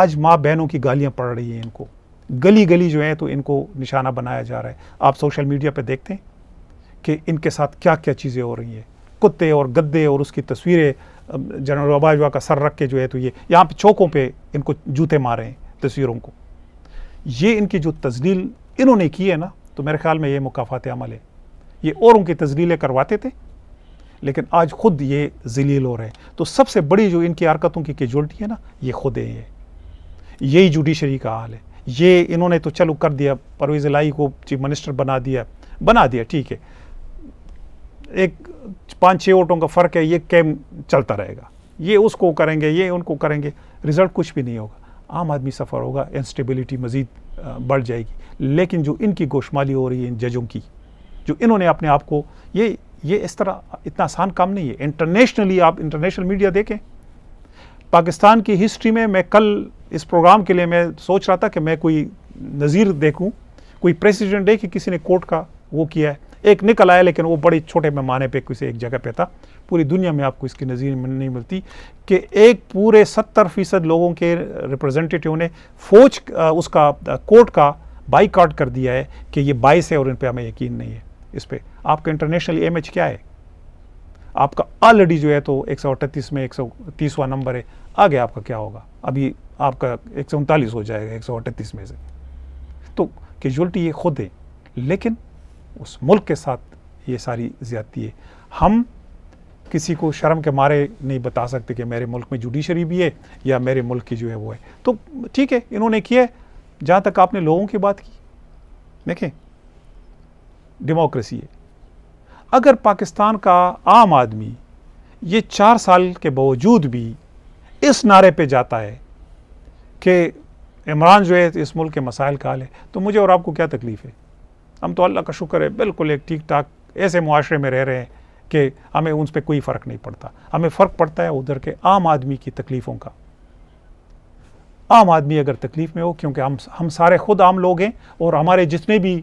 आज माँ बहनों की गालियाँ पड़ रही हैं इनको गली गली जो है तो इनको निशाना बनाया जा रहा है आप सोशल मीडिया पर देखते हैं कि इनके साथ क्या क्या चीज़ें हो रही हैं कुत्ते और गद्दे और उसकी तस्वीरें जनरल अबाजवा का सर रख के जो है तो ये यहाँ पे चौकों पे इनको जूते मारे हैं तस्वीरों को ये इनकी जो तजलील इन्होंने की है ना तो मेरे ख्याल में ये मुकाफात अमल है ये औरों की तजलीलें करवाते थे लेकिन आज खुद ये जलील हो रहे हैं तो सबसे बड़ी जो इनकी हरकतों की कैजुअल्टी है ना ये खुद है ये यही जुडिशरी का हाल है ये इन्होंने तो चलो कर दिया परवेज लाई को चीफ मिनिस्टर बना दिया बना दिया ठीक है एक पाँच छः वोटों का फ़र्क है ये कैम चलता रहेगा ये उसको करेंगे ये उनको करेंगे रिज़ल्ट कुछ भी नहीं होगा आम आदमी सफ़र होगा इंस्टेबिलिटी मज़ीद बढ़ जाएगी लेकिन जो इनकी गोशमाली हो रही है इन जजों की जो इन्होंने अपने आप को ये ये इस तरह इतना आसान काम नहीं है इंटरनेशनली आप इंटरनेशनल मीडिया देखें पाकिस्तान की हिस्ट्री में मैं कल इस प्रोग्राम के लिए मैं सोच रहा था कि मैं कोई नज़ीर देखूं कोई प्रेसिडेंट देखे कि किसी ने कोर्ट का वो किया है एक निकल आया लेकिन वो बड़े छोटे पैमाने पे किसी एक जगह पे था पूरी दुनिया में आपको इसकी नज़ीर नहीं मिलती कि एक पूरे सत्तर फीसद लोगों के रिप्रेजेंटेटिव ने फौज उसका कोर्ट का बाईकाट कर दिया है कि ये बाइस है और इन पर हमें यकीन नहीं है इस पर आपका इंटरनेशनल एम क्या है आपका ऑलरेडी जो है तो एक में एक नंबर है आगे आपका क्या होगा अभी आपका एक हो जाएगा एक में से तो कैजुअल्टी ये खुद है लेकिन उस मुल्क के साथ ये सारी ज्यादती है हम किसी को शर्म के मारे नहीं बता सकते कि मेरे मुल्क में जुडिशरी भी है या मेरे मुल्क की जो है वो है तो ठीक है इन्होंने किया जहाँ तक आपने लोगों की बात की देखें डेमोक्रेसी है अगर पाकिस्तान का आम आदमी ये चार साल के बावजूद भी इस नारे पे जाता है कि इमरान जो है इस मुल्क के मसाइल का हाल है तो मुझे और आपको क्या तकलीफ़ है हम तो अल्लाह का शुक्र है बिल्कुल एक ठीक ठाक ऐसे माशरे में रह रहे हैं कि हमें उन पर कोई फ़र्क नहीं पड़ता हमें फ़र्क पड़ता है उधर के आम आदमी की तकलीफ़ों का आम आदमी अगर तकलीफ़ में हो क्योंकि हम हम सारे खुद आम लोग हैं और हमारे जितने भी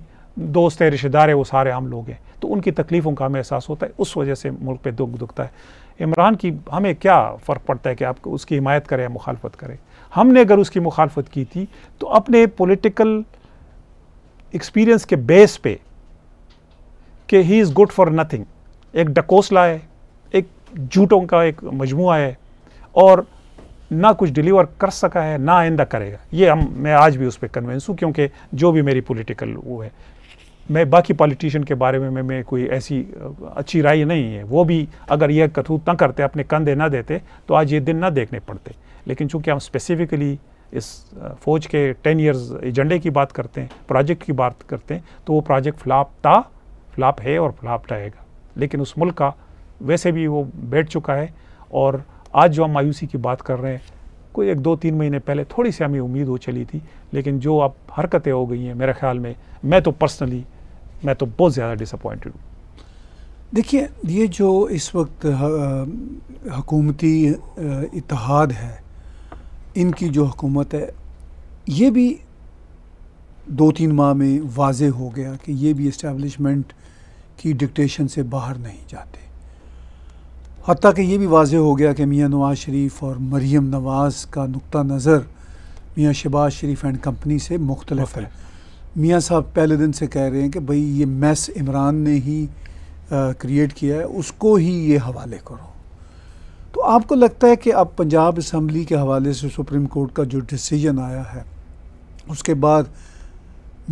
दोस्त हैं रिश्तेदार हैं वो सारे आम लोग हैं तो उनकी तकलीफ़ों का हमें एहसास होता है उस वजह से मुल्क पे दुख दुखता है इमरान की हमें क्या फ़र्क पड़ता है कि आप उसकी हिमायत करें या मुखालफत करें हमने अगर उसकी मुखालफत की थी तो अपने पोलिटिकल एक्सपीरियंस के बेस पे कि he is good for nothing एक डकोसला है एक झूठों का एक मजमु है और ना कुछ डिलीवर कर सका है ना आइंदा करेगा ये हम मैं आज भी उस पर कन्वेंस हूँ क्योंकि जो भी मेरी पॉलिटिकल वो है मैं बाकी पॉलिटिशियन के बारे में मैं, कोई ऐसी अच्छी राय नहीं है वो भी अगर यह कथूत ना करते अपने कंधे ना देते तो आज ये दिन ना देखने पड़ते लेकिन चूंकि हम स्पेसिफिकली इस फौज के टेन ईयर्स एजेंडे की बात करते हैं प्रोजेक्ट की बात करते हैं तो वो प्रोजेक्ट फ्लाप था फ्लाप है और फ्लाप रहेगा लेकिन उस मुल्क का वैसे भी वो बैठ चुका है और आज जो हम मायूसी की बात कर रहे हैं कोई एक दो तीन महीने पहले थोड़ी सी हमें उम्मीद हो चली थी लेकिन जो अब हरकतें हो गई हैं मेरे ख्याल में मैं तो पर्सनली मैं तो बहुत ज़्यादा डिसअपॉइंटेड हूँ देखिए ये जो इस वक्त हकूमती इतिहाद है इनकी जो हुकूमत है ये भी दो तीन माह में वाज हो गया कि ये भी इस्टेबलिशमेंट की डिक्टेशन से बाहर नहीं जाते हती कि ये भी वाज हो गया कि मियाँ नवाज शरीफ और मरीम नवाज़ का नुक़ नज़र मियाँ शबाज शरीफ एंड कंपनी से मुख्तलफ है मियाँ साहब पहले दिन से कह रहे हैं कि भाई ये मैस इमरान ने ही क्रिएट किया है उसको ही ये हवाले करो तो आपको लगता है कि अब पंजाब इसम्बली के हवाले से सुप्रीम कोर्ट का जो डिसीजन आया है उसके बाद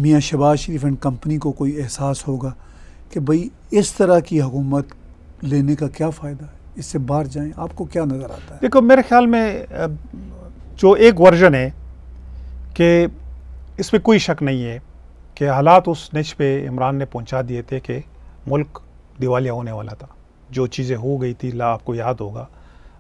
मियाँ शबाज शरीफ एंड कंपनी को कोई एहसास होगा कि भाई इस तरह की हुकूमत लेने का क्या फ़ायदा है इससे बाहर जाएं आपको क्या नज़र आता है देखो मेरे ख्याल में जो एक वर्जन है कि इसमें कोई शक नहीं है कि हालात उस नच पे इमरान ने पहुंचा दिए थे कि मुल्क दिवालिया होने वाला था जो चीज़ें हो गई थी ला आपको याद होगा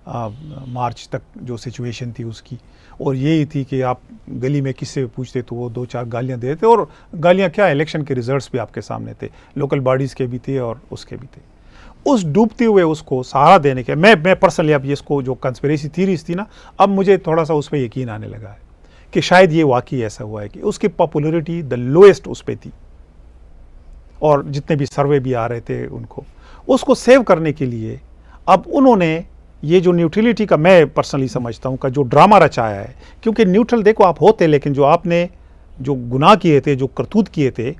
आ, मार्च तक जो सिचुएशन थी उसकी और यही थी कि आप गली में किससे भी पूछते तो वो दो चार गालियां दे देते और गालियां क्या इलेक्शन के रिजल्ट्स भी आपके सामने थे लोकल बॉडीज़ के भी थे और उसके भी थे उस डूबते हुए उसको सहारा देने के मैं मैं पर्सनली अब इसको जो कंस्परेसी थीरीज थी ना अब मुझे थोड़ा सा उस पर यकीन आने लगा है कि शायद ये वाकई ऐसा हुआ है कि उसकी पॉपुलरिटी द लोएस्ट उस पर थी और जितने भी सर्वे भी आ रहे थे उनको उसको सेव करने के लिए अब उन्होंने ये जो न्यूट्रलिटी का मैं पर्सनली समझता हूँ का जो ड्रामा रचाया है क्योंकि न्यूट्रल देखो आप होते लेकिन जो आपने जो गुनाह किए थे जो करतूत किए थे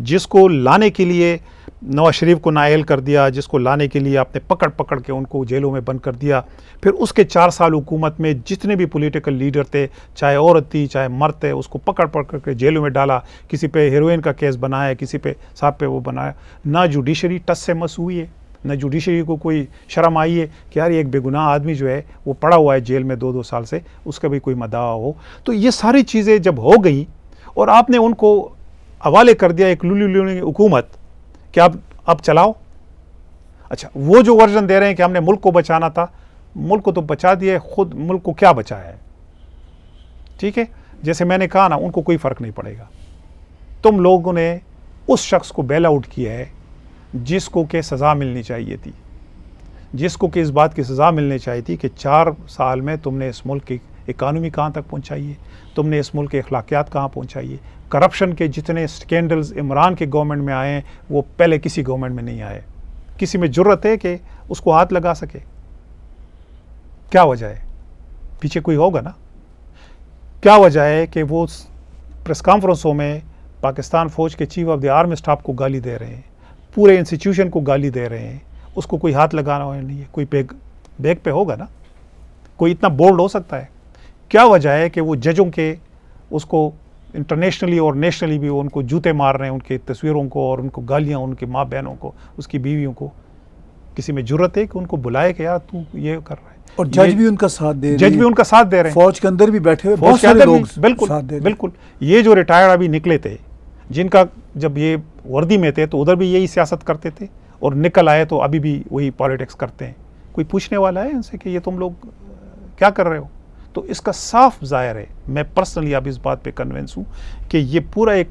जिसको लाने के लिए नवाज शरीफ को नाइल कर दिया जिसको लाने के लिए आपने पकड़ पकड़ के उनको जेलों में बंद कर दिया फिर उसके चार साल हुकूमत में जितने भी पॉलिटिकल लीडर थे चाहे औरत थी चाहे मर्द थे उसको पकड़ पकड़ के जेलों में डाला किसी पे हीरोइन का केस बनाया किसी पे साहब पे वो बनाया ना जुडिशरी टस से मस हुई है ना जुडिशरी को कोई शर्म आई है कि यार एक बेगुनाह आदमी जो है वो पड़ा हुआ है जेल में दो दो साल से उसका भी कोई मदावा हो तो ये सारी चीज़ें जब हो गई और आपने उनको हवाले कर दिया एक लुली लुली हुकूमत कि आप अब चलाओ अच्छा वो जो वर्जन दे रहे हैं कि हमने मुल्क को बचाना था मुल्क को तो बचा दिए खुद मुल्क को क्या बचा है ठीक है जैसे मैंने कहा ना उनको कोई फ़र्क नहीं पड़ेगा तुम लोगों ने उस शख्स को बेल आउट किया है जिसको के सज़ा मिलनी चाहिए थी जिसको कि इस बात की सज़ा मिलनी चाहिए थी कि चार साल में तुमने इस मुल्क की इकानमी कहाँ तक पहुँचाई है तुमने इस मुल्क के अखलाकियात कहाँ पहुँचाई है करप्शन के जितने स्कैंडल्स इमरान के गवर्नमेंट में आए हैं वो पहले किसी गवर्नमेंट में नहीं आए किसी में ज़रूरत है कि उसको हाथ लगा सके क्या वजह है पीछे कोई होगा ना क्या वजह है कि वो प्रेस कॉन्फ्रेंसों में पाकिस्तान फ़ौज के chief of the army staff को गाली दे रहे हैं पूरे इंस्टीट्यूशन को गाली दे रहे हैं उसको कोई हाथ लगाना नहीं है कोई बैग बैग पे होगा ना कोई इतना बोल्ड हो सकता है क्या वजह है कि वो जजों के उसको इंटरनेशनली और नेशनली भी उनको जूते मार रहे हैं उनके तस्वीरों को और उनको गालियाँ उनके माँ बहनों को उसकी बीवियों को किसी में जरूरत है कि उनको बुलाए कि यार तू ये कर रहा है और जज भी उनका साथ दे जज भी उनका साथ दे रहे हैं फौज के अंदर भी बैठे हुए बहुत सारे लोग बिल्कुल साथ दे बिल्कुल ये जो रिटायर्ड अभी निकले थे जिनका जब ये वर्दी में थे तो उधर भी यही सियासत करते थे और निकल आए तो अभी भी वही पॉलिटिक्स करते हैं कोई पूछने वाला है इनसे कि ये तुम लोग क्या कर रहे हो तो इसका साफ जाहिर है मैं पर्सनली अब इस बात पे कन्विंस हूँ कि ये पूरा एक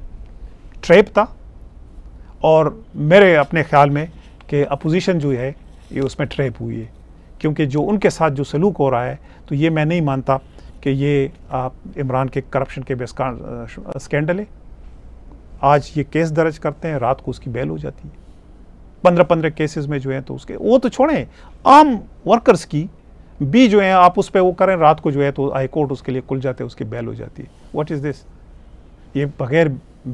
ट्रैप था और मेरे अपने ख्याल में कि अपोजिशन जो है ये उसमें ट्रैप हुई है क्योंकि जो उनके साथ जो सलूक हो रहा है तो ये मैं नहीं मानता कि ये आप इमरान के करप्शन के बेस स्कैंडल है आज ये केस दर्ज करते हैं रात को उसकी बेल हो जाती है पंद्रह पंद्रह केसेस में जो है तो उसके वो तो छोड़ें आम वर्कर्स की बी जो है आप उस पर वो करें रात को जो है तो हाईकोर्ट उसके लिए खुल जाते हैं उसकी बैल हो जाती है वट इज़ दिस ये बगैर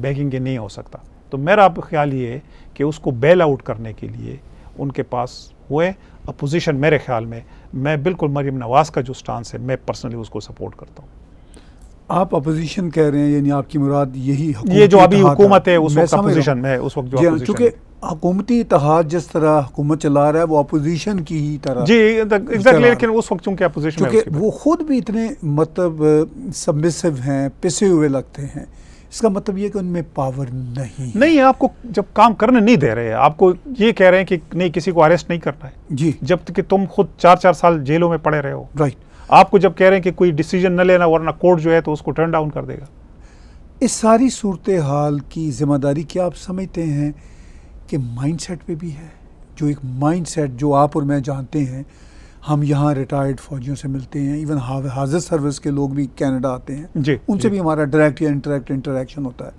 बैगिंग के नहीं हो सकता तो मेरा आप ख्याल ये है कि उसको बेल आउट करने के लिए उनके पास हुए अपोजिशन मेरे ख्याल में मैं बिल्कुल मरियम नवाज़ का जो स्टांस है मैं पर्सनली उसको सपोर्ट करता हूँ आप अपोजिशन कह रहे हैं यानी आपकी मुराद यही ये जो अभी हुकूमत है उस वक्त अपोजिशन में उस वक्त जो हाँ, चूंकि हकूमती इतिहाद जिस तरह हुकूमत चला रहा है वो अपोजिशन की ही तरह जी एग्जैक्टली लेकिन उस वक्त चूंकि अपोजिशन क्योंकि वो खुद भी इतने मतलब सबमिसिव हैं पिसे हुए लगते हैं इसका मतलब ये कि उनमें पावर नहीं नहीं है आपको जब काम करने नहीं दे रहे हैं आपको ये कह रहे हैं कि नहीं किसी को अरेस्ट नहीं करना है जी जब कि तुम खुद चार चार साल जेलों में पड़े रहे हो राइट आपको जब कह रहे हैं कि कोई डिसीजन न लेना वरना कोर्ट जो है तो उसको टर्न डाउन कर देगा इस सारी सूरत हाल की जिम्मेदारी क्या आप समझते हैं माइंड माइंडसेट पे भी है जो एक माइंडसेट जो आप और मैं जानते हैं हम यहाँ रिटायर्ड फौजियों से मिलते हैं इवन हाजिर सर्विस के लोग भी कनाडा आते हैं जी, उनसे जी. भी हमारा डायरेक्ट या इंटरेक्ट इंटरेक्शन होता है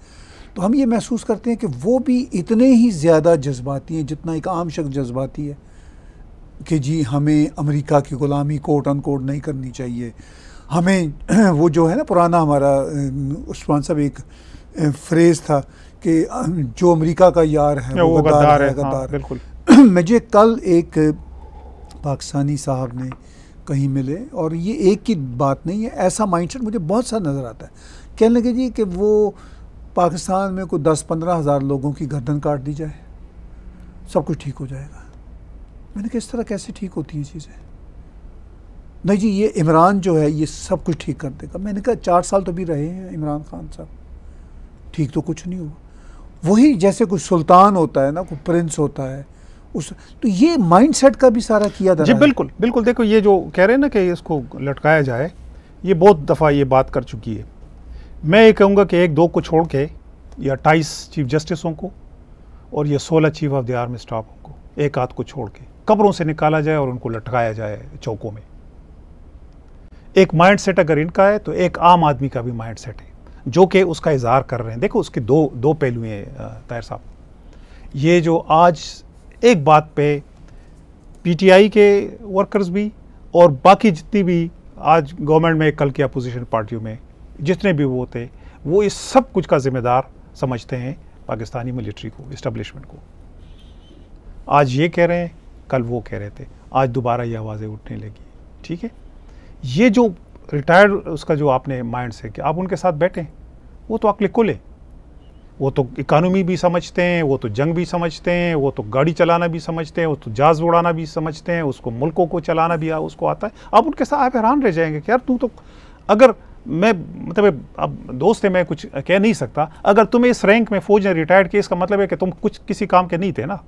तो हम ये महसूस करते हैं कि वो भी इतने ही ज़्यादा जज्बाती हैं जितना एक आम शख्स जज्बाती है कि जी हमें अमेरिका की ग़ुलामी कोट अन कोट नहीं करनी चाहिए हमें वो जो है ना पुराना हमारा उस्मान साहब एक फ्रेज़ था कि जो अमेरिका का यार है वो गद्दार है हाँ, गद्दार हाँ, बिल्कुल मुझे कल एक पाकिस्तानी साहब ने कहीं मिले और ये एक ही बात नहीं है ऐसा माइंडसेट मुझे बहुत सा नज़र आता है कहने लगे जी कि वो पाकिस्तान में कोई दस पंद्रह हज़ार लोगों की गर्दन काट दी जाए सब कुछ ठीक हो जाएगा मैंने कहा इस तरह कैसे ठीक होती हैं चीज़ें नहीं जी ये इमरान जो है ये सब कुछ ठीक कर देगा मैंने कहा चार साल तो भी रहे हैं इमरान खान साहब ठीक तो कुछ नहीं हुआ वही जैसे कोई सुल्तान होता है ना कोई प्रिंस होता है उस तो ये माइंडसेट का भी सारा किया था जी बिल्कुल बिल्कुल देखो ये जो कह रहे हैं ना कि इसको लटकाया जाए ये बहुत दफ़ा ये बात कर चुकी है मैं ये कहूँगा कि एक दो को छोड़ के या अट्ठाईस चीफ जस्टिसों को और ये सोलह चीफ ऑफ द आर्मी स्टाफों को एक आध को छोड़ के कब्रों से निकाला जाए और उनको लटकाया जाए चौकों में एक माइंड सेट अगर इनका है तो एक आम आदमी का भी माइंड सेट है जो कि उसका इजहार कर रहे हैं देखो उसके दो दो पहलू हैं तायर साहब ये जो आज एक बात पे पीटीआई के वर्कर्स भी और बाकी जितनी भी आज गवर्नमेंट में कल की अपोजिशन पार्टियों में जितने भी वो थे वो इस सब कुछ का जिम्मेदार समझते हैं पाकिस्तानी मिलिट्री को इस्टबलिशमेंट को आज ये कह रहे हैं कल वो कह रहे थे आज दोबारा ये आवाज़ें उठने लगी ठीक है ये जो रिटायर्ड उसका जो आपने माइंड से कि आप उनके साथ बैठें वो तो अक्ल को ले वो तो इकानमी भी समझते हैं वो तो जंग भी समझते हैं वो तो गाड़ी चलाना भी समझते हैं वो तो जहाज उड़ाना भी समझते हैं उसको मुल्कों को चलाना भी आ, उसको आता है आप उनके साथ आप हैरान रह जाएंगे कि यार तू तो अगर मैं मतलब अब दोस्त है मैं कुछ कह नहीं सकता अगर तुम इस रैंक में फौज ने रिटायर्ड किया इसका मतलब है कि तुम कुछ किसी काम के नहीं थे ना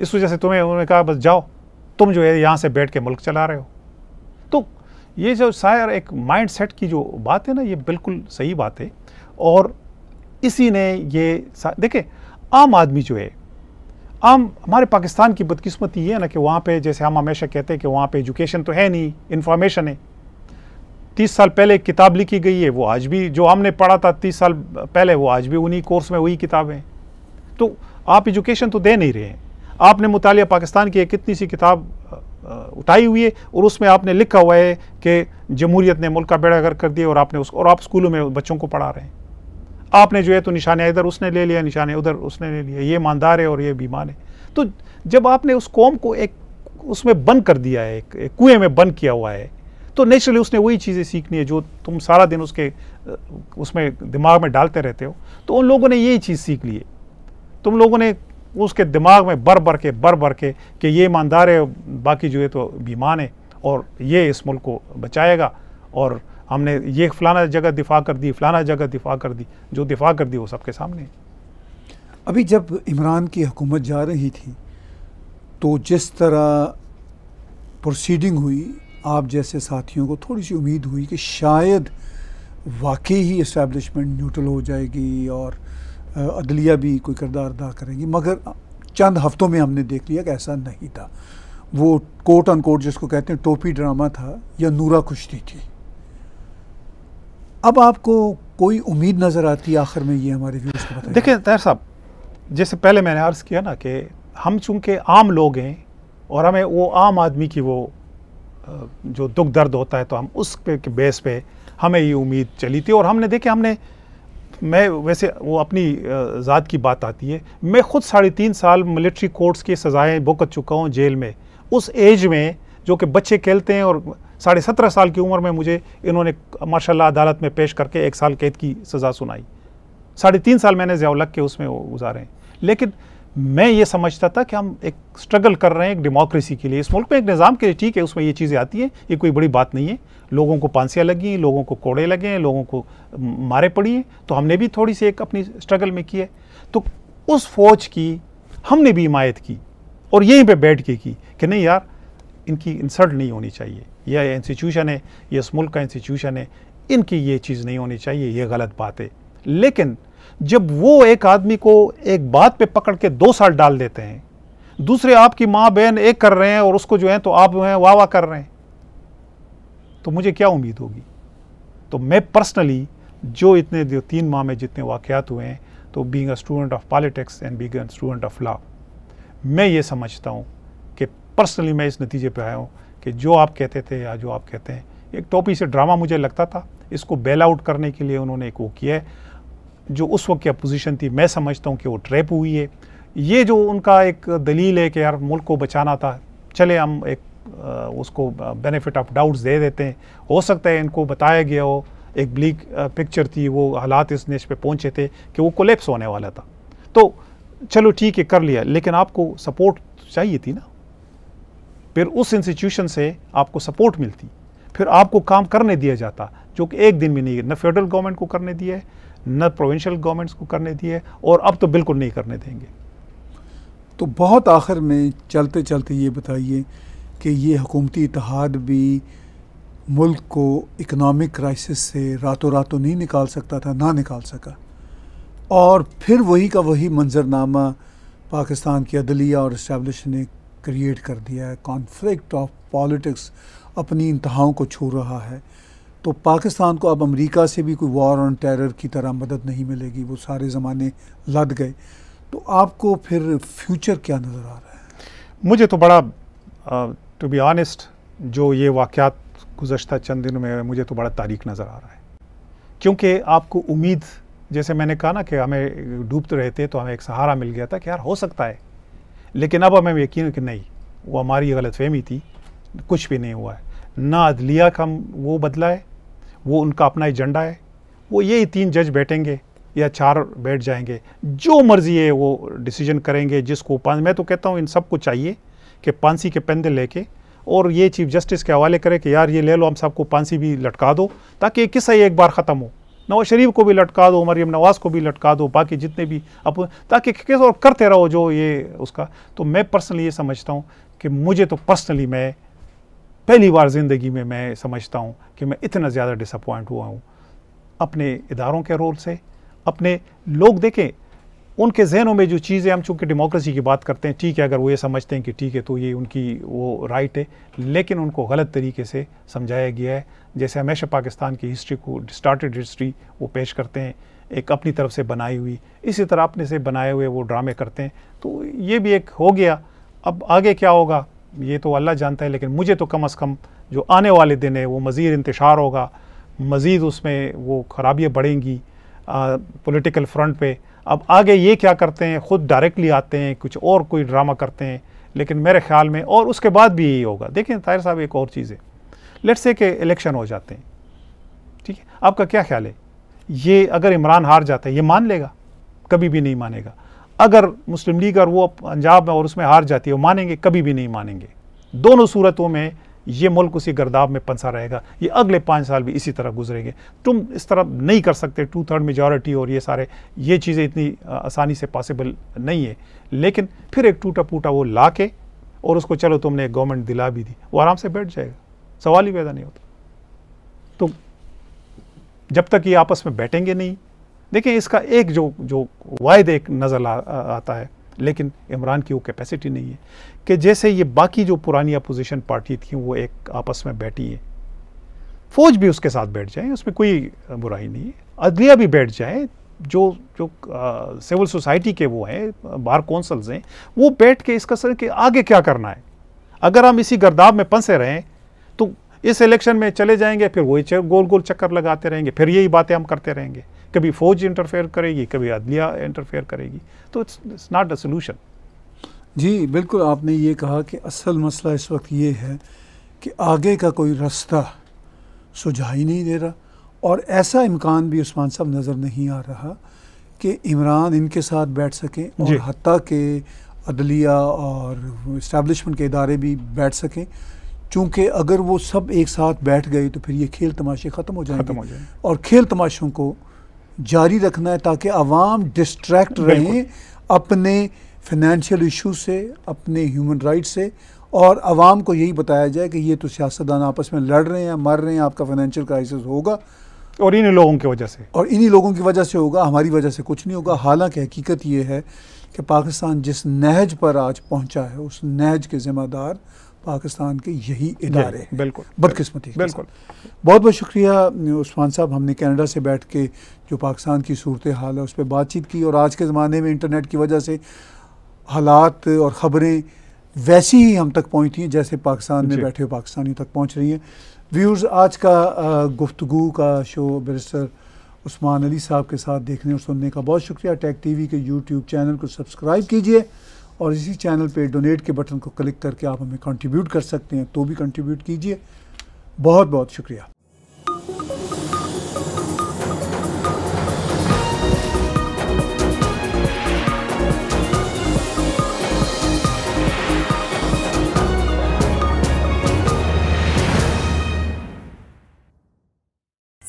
इस वजह से तुम्हें उन्होंने कहा बस जाओ तुम जो है यहाँ से बैठ के मुल्क चला रहे हो ये जो शायर एक माइंड सेट की जो बात है ना ये बिल्कुल सही बात है और इसी ने ये देखे आम आदमी जो है आम हमारे पाकिस्तान की बदकिस्मती ये है ना कि वहाँ पे जैसे हम हमेशा कहते हैं कि वहाँ पे एजुकेशन तो है नहीं इन्फॉर्मेशन है तीस साल पहले एक किताब लिखी गई है वो आज भी जो हमने पढ़ा था तीस साल पहले वो आज भी उन्हीं कोर्स में वही किताबें तो आप एजुकेशन तो दे नहीं रहे हैं आपने मुताल पाकिस्तान की एक कितनी सी किताब उठाई हुई है और उसमें आपने लिखा हुआ है कि जमहूरियत ने मुल्क का बेड़ा कर दिया और आपने उस और आप स्कूलों में बच्चों को पढ़ा रहे हैं आपने जो है तो निशाने इधर उसने ले लिया निशाने उधर उसने ले लिया ये ईमानदार है और ये बीमार है तो जब आपने उस कौम को एक उसमें बंद कर दिया है एक, कुएँ में बंद किया हुआ है तो नेचुरली उसने वही चीज़ें सीखनी है जो तुम सारा दिन उसके उसमें दिमाग में डालते रहते हो तो उन लोगों ने यही चीज़ सीख ली है तुम लोगों ने उसके दिमाग में बर बर के बर बर के कि ये ईमानदार है बाकी जो है तो बीमान है और ये इस मुल्क को बचाएगा और हमने ये फलाना जगह दिफा कर दी फलाना जगह दिफा कर दी जो दिफा कर दी वो सबके सामने अभी जब इमरान की हुकूमत जा रही थी तो जिस तरह प्रोसीडिंग हुई आप जैसे साथियों को थोड़ी सी उम्मीद हुई कि शायद वाकई ही इस्टेब्लिशमेंट न्यूट्रल हो जाएगी और अदलिया भी कोई करदार अदा करेंगी मगर चंद हफ्तों में हमने देख लिया कि ऐसा नहीं था वो कोर्ट ऑन कोर्ट जिसको कहते हैं टोपी ड्रामा था या नूरा कुश्ती थी अब आपको कोई उम्मीद नज़र आती है आखिर में ये हमारे व्यूज़ को बताएं देखिए तैर साहब जैसे पहले मैंने अर्ज़ किया ना कि हम चूंकि आम लोग हैं और हमें वो आम आदमी की वो जो दुख दर्द होता है तो हम उस पे के बेस पे हमें ये उम्मीद चली थी और हमने देखे हमने मैं वैसे वो अपनी ज़ात की बात आती है मैं खुद साढ़े तीन साल मिलिट्री कोर्ट्स की सज़ाएँ भुगत चुका हूँ जेल में उस एज में जो कि बच्चे खेलते हैं और साढ़े सत्रह साल की उम्र में मुझे इन्होंने माशाल्लाह अदालत में पेश करके एक साल कैद की सज़ा सुनाई साढ़े तीन साल मैंने ज़्यालग के उसमें वो गुजारे हैं लेकिन मैं ये समझता था कि हम एक स्ट्रगल कर रहे हैं एक डेमोक्रेसी के लिए इस मुल्क में एक निज़ाम के लिए ठीक है उसमें ये चीज़ें आती हैं ये कोई बड़ी बात नहीं है लोगों को पांसियाँ लगी लोगों को कोड़े लगे हैं लोगों को मारे पड़ी हैं तो हमने भी थोड़ी सी एक अपनी स्ट्रगल में की है तो उस फौज की हमने भी हिमायत की और यहीं पे बैठ के की कि नहीं यार इनकी इंसल्ट नहीं होनी चाहिए यह इंस्टीट्यूशन है यह इस मुल्क का इंस्टीट्यूशन है इनकी ये चीज़ नहीं होनी चाहिए ये गलत बात है लेकिन जब वो एक आदमी को एक बात पे पकड़ के दो साल डाल देते हैं दूसरे आपकी माँ बहन एक कर रहे हैं और उसको जो है तो आप जो है वाह वाह कर रहे हैं तो मुझे क्या उम्मीद होगी तो मैं पर्सनली जो इतने जो तीन माह में जितने वाक़ात हुए हैं तो being a student of politics and being a student of law मैं ये समझता हूँ कि पर्सनली मैं इस नतीजे पर आया हूँ कि जो आप कहते थे या जो आप कहते हैं एक टॉपी से ड्रामा मुझे लगता था इसको बेल आउट करने के लिए उन्होंने एक वो किया है जो उस वक्त की अपोजिशन थी मैं समझता हूँ कि वो ट्रैप हुई है ये जो उनका एक दलील है कि यार मुल्क को बचाना था चले हम एक उसको बेनिफिट ऑफ डाउट्स दे देते हैं हो सकता है इनको बताया गया हो एक ब्लीक पिक्चर थी वो हालात इस नेश पे पहुंचे थे कि वो कोलेप्स होने वाला था तो चलो ठीक है कर लिया लेकिन आपको सपोर्ट चाहिए थी ना फिर उस इंस्टीट्यूशन से आपको सपोर्ट मिलती फिर आपको काम करने दिया जाता जो कि एक दिन में नहीं न फेडरल गवर्नमेंट को करने दिया है न प्रोविंशल गवर्नमेंट्स को करने दिए और अब तो बिल्कुल नहीं करने देंगे तो बहुत आखिर में चलते चलते ये बताइए कि ये हकूमती इतिहाद भी मुल्क को इकनॉमिक क्राइसिस से रातों रातों नहीं निकाल सकता था ना निकाल सका और फिर वही का वही मंजरनामा पाकिस्तान की अदलिया और इस्टेबलिश ने क्रिएट कर दिया है कॉन्फ्लिक्ट ऑफ पॉलिटिक्स अपनी इंतहाओं को छू रहा है तो पाकिस्तान को अब अमेरिका से भी कोई वॉर ऑन टेरर की तरह मदद नहीं मिलेगी वो सारे ज़माने लद गए तो आपको फिर फ्यूचर क्या नज़र आ रहा है मुझे तो बड़ा टू बी ऑनेस्ट जो ये वाक़ात गुजशत चंद दिनों में मुझे तो बड़ा तारीख नज़र आ रहा है क्योंकि आपको उम्मीद जैसे मैंने कहा ना कि हमें डूबते रहते तो हमें एक सहारा मिल गया था कि यार हो सकता है लेकिन अब हमें यकीन कि नहीं वो हमारी गलत फहमी थी कुछ भी नहीं हुआ है ना अदलिया का वो बदला है वो उनका अपना एजेंडा है वो यही तीन जज बैठेंगे या चार बैठ जाएंगे जो मर्ज़ी है वो डिसीजन करेंगे जिसको मैं तो कहता हूँ इन सबको चाहिए कि पांसी के पंदे लेके और ये चीफ जस्टिस के हवाले करें कि यार ये ले लो हम सबको पांसी भी लटका दो ताकि ये किस्सा एक बार ख़त्म हो नवाज शरीफ को भी लटका दो मरीम नवाज़ को भी लटका दो बाकी जितने भी अप ताकि किस और करते रहो जो ये उसका तो मैं पर्सनली ये समझता हूँ कि मुझे तो पर्सनली मैं पहली बार ज़िंदगी में मैं समझता हूँ कि मैं इतना ज़्यादा डिसअपॉइंट हुआ हूँ अपने इदारों के रोल से अपने लोग देखें उनके जहनों में जो चीज़ें हम चूँकि डेमोक्रेसी की बात करते हैं ठीक है अगर वो ये समझते हैं कि ठीक है तो ये उनकी वो राइट है लेकिन उनको गलत तरीके से समझाया गया है जैसे हमेशा पाकिस्तान की हिस्ट्री को स्टार्टेड हिस्ट्री वो पेश करते हैं एक अपनी तरफ से बनाई हुई इसी तरह अपने से बनाए हुए वो ड्रामे करते हैं तो ये भी एक हो गया अब आगे क्या होगा ये तो अल्लाह जानता है लेकिन मुझे तो कम अज़ कम जो आने वाले दिन है वो मज़ीद इंतशार होगा मज़ीद उसमें वो खराबियाँ बढ़ेंगी पोलिटिकल फ्रंट पर अब आगे ये क्या करते हैं ख़ुद डायरेक्टली आते हैं कुछ और कोई ड्रामा करते हैं लेकिन मेरे ख्याल में और उसके बाद भी यही होगा देखें ताहिर साहब एक और चीज़ है लेट से कि इलेक्शन हो जाते हैं ठीक है आपका क्या ख्याल है ये अगर इमरान हार जाता है ये मान लेगा कभी भी नहीं मानेगा अगर मुस्लिम लीग और वो पंजाब में और उसमें हार जाती है वो मानेंगे कभी भी नहीं मानेंगे दोनों सूरतों में ये मुल्क उसी गर्दाब में पंसा रहेगा ये अगले पाँच साल भी इसी तरह गुजरेंगे तुम इस तरह नहीं कर सकते टू थर्ड मेजॉरिटी और ये सारे ये चीज़ें इतनी आसानी से पॉसिबल नहीं है लेकिन फिर एक टूटा फूटा वो ला के और उसको चलो तुमने गवर्नमेंट दिला भी दी वो आराम से बैठ जाएगा सवाल ही पैदा नहीं होता तो जब तक ये आपस में बैठेंगे नहीं देखिए इसका एक जो जो वायद एक नज़र आता है लेकिन इमरान की वो कैपेसिटी नहीं है कि जैसे ये बाकी जो पुरानी अपोजिशन पार्टी थी वो एक आपस में बैठी है फौज भी उसके साथ बैठ जाए उसमें कोई बुराई नहीं है अदलिया भी बैठ जाए जो जो सिविल सोसाइटी के वो हैं बार कौंसल्स हैं वो बैठ के इसका सर कि आगे क्या करना है अगर हम इसी गर्दाब में फंसे रहें तो इस इलेक्शन में चले जाएंगे फिर वही गोल गोल चक्कर लगाते रहेंगे फिर यही बातें हम करते रहेंगे कभी फौज इंटरफेयर करेगी कभी अदलिया इंटरफेयर करेगी तो it's it's not a solution जी बिल्कुल आपने ये कहा कि असल मसला इस वक्त ये है कि आगे का कोई रास्ता सुझा ही नहीं दे रहा और ऐसा इम्कान भी उस्मान साहब नज़र नहीं आ रहा कि इमरान इनके साथ बैठ सकें और हती के अदलिया और इस्टेबलिशमेंट के इदारे भी बैठ सकें चूँकि अगर वो सब एक साथ बैठ गए तो फिर ये खेल तमाशे ख़त्म हो जाएंगे और खेल तमाशों को जारी रखना है ताकि आवाम डिस्ट्रैक्ट रहें अपने फिनंशियल इशू से अपने ह्यूमन राइट से और आवाम को यही बताया जाए कि ये तो सियासतदान आपस में लड़ रहे हैं मर रहे हैं आपका फाइनेंशियल क्राइसिस होगा और इन्हीं लोगों की वजह से और इन्हीं लोगों की वजह से होगा हमारी वजह से कुछ नहीं होगा हालांकि हकीकत ये है कि पाकिस्तान जिस नहज पर आज पहुंचा है उस नहज के ज़िम्मेदार पाकिस्तान के यही इदारे हैं बिल्कुल बदकिस्मती बिल्कुल बहुत बहुत शुक्रिया उस्मान साहब हमने कनाडा से बैठ के जो पाकिस्तान की सूरत हाल है उस पर बातचीत की और आज के ज़माने में इंटरनेट की वजह से हालात और ख़बरें वैसी ही हम तक पहुँचती हैं जैसे पाकिस्तान में बैठे हुए पाकिस्तानियों तक पहुँच रही हैं व्यूर्स आज का गुफ्तु का शो बैरिस्टर उस्मान अली साहब के साथ देखने और सुनने का बहुत शुक्रिया टी वी के यूट्यूब चैनल को सब्सक्राइब कीजिए और इसी चैनल पे डोनेट के बटन को क्लिक करके आप हमें कंट्रीब्यूट कर सकते हैं तो भी कंट्रीब्यूट कीजिए बहुत बहुत शुक्रिया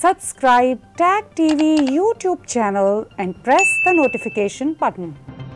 subscribe Tag TV YouTube channel and press the notification button.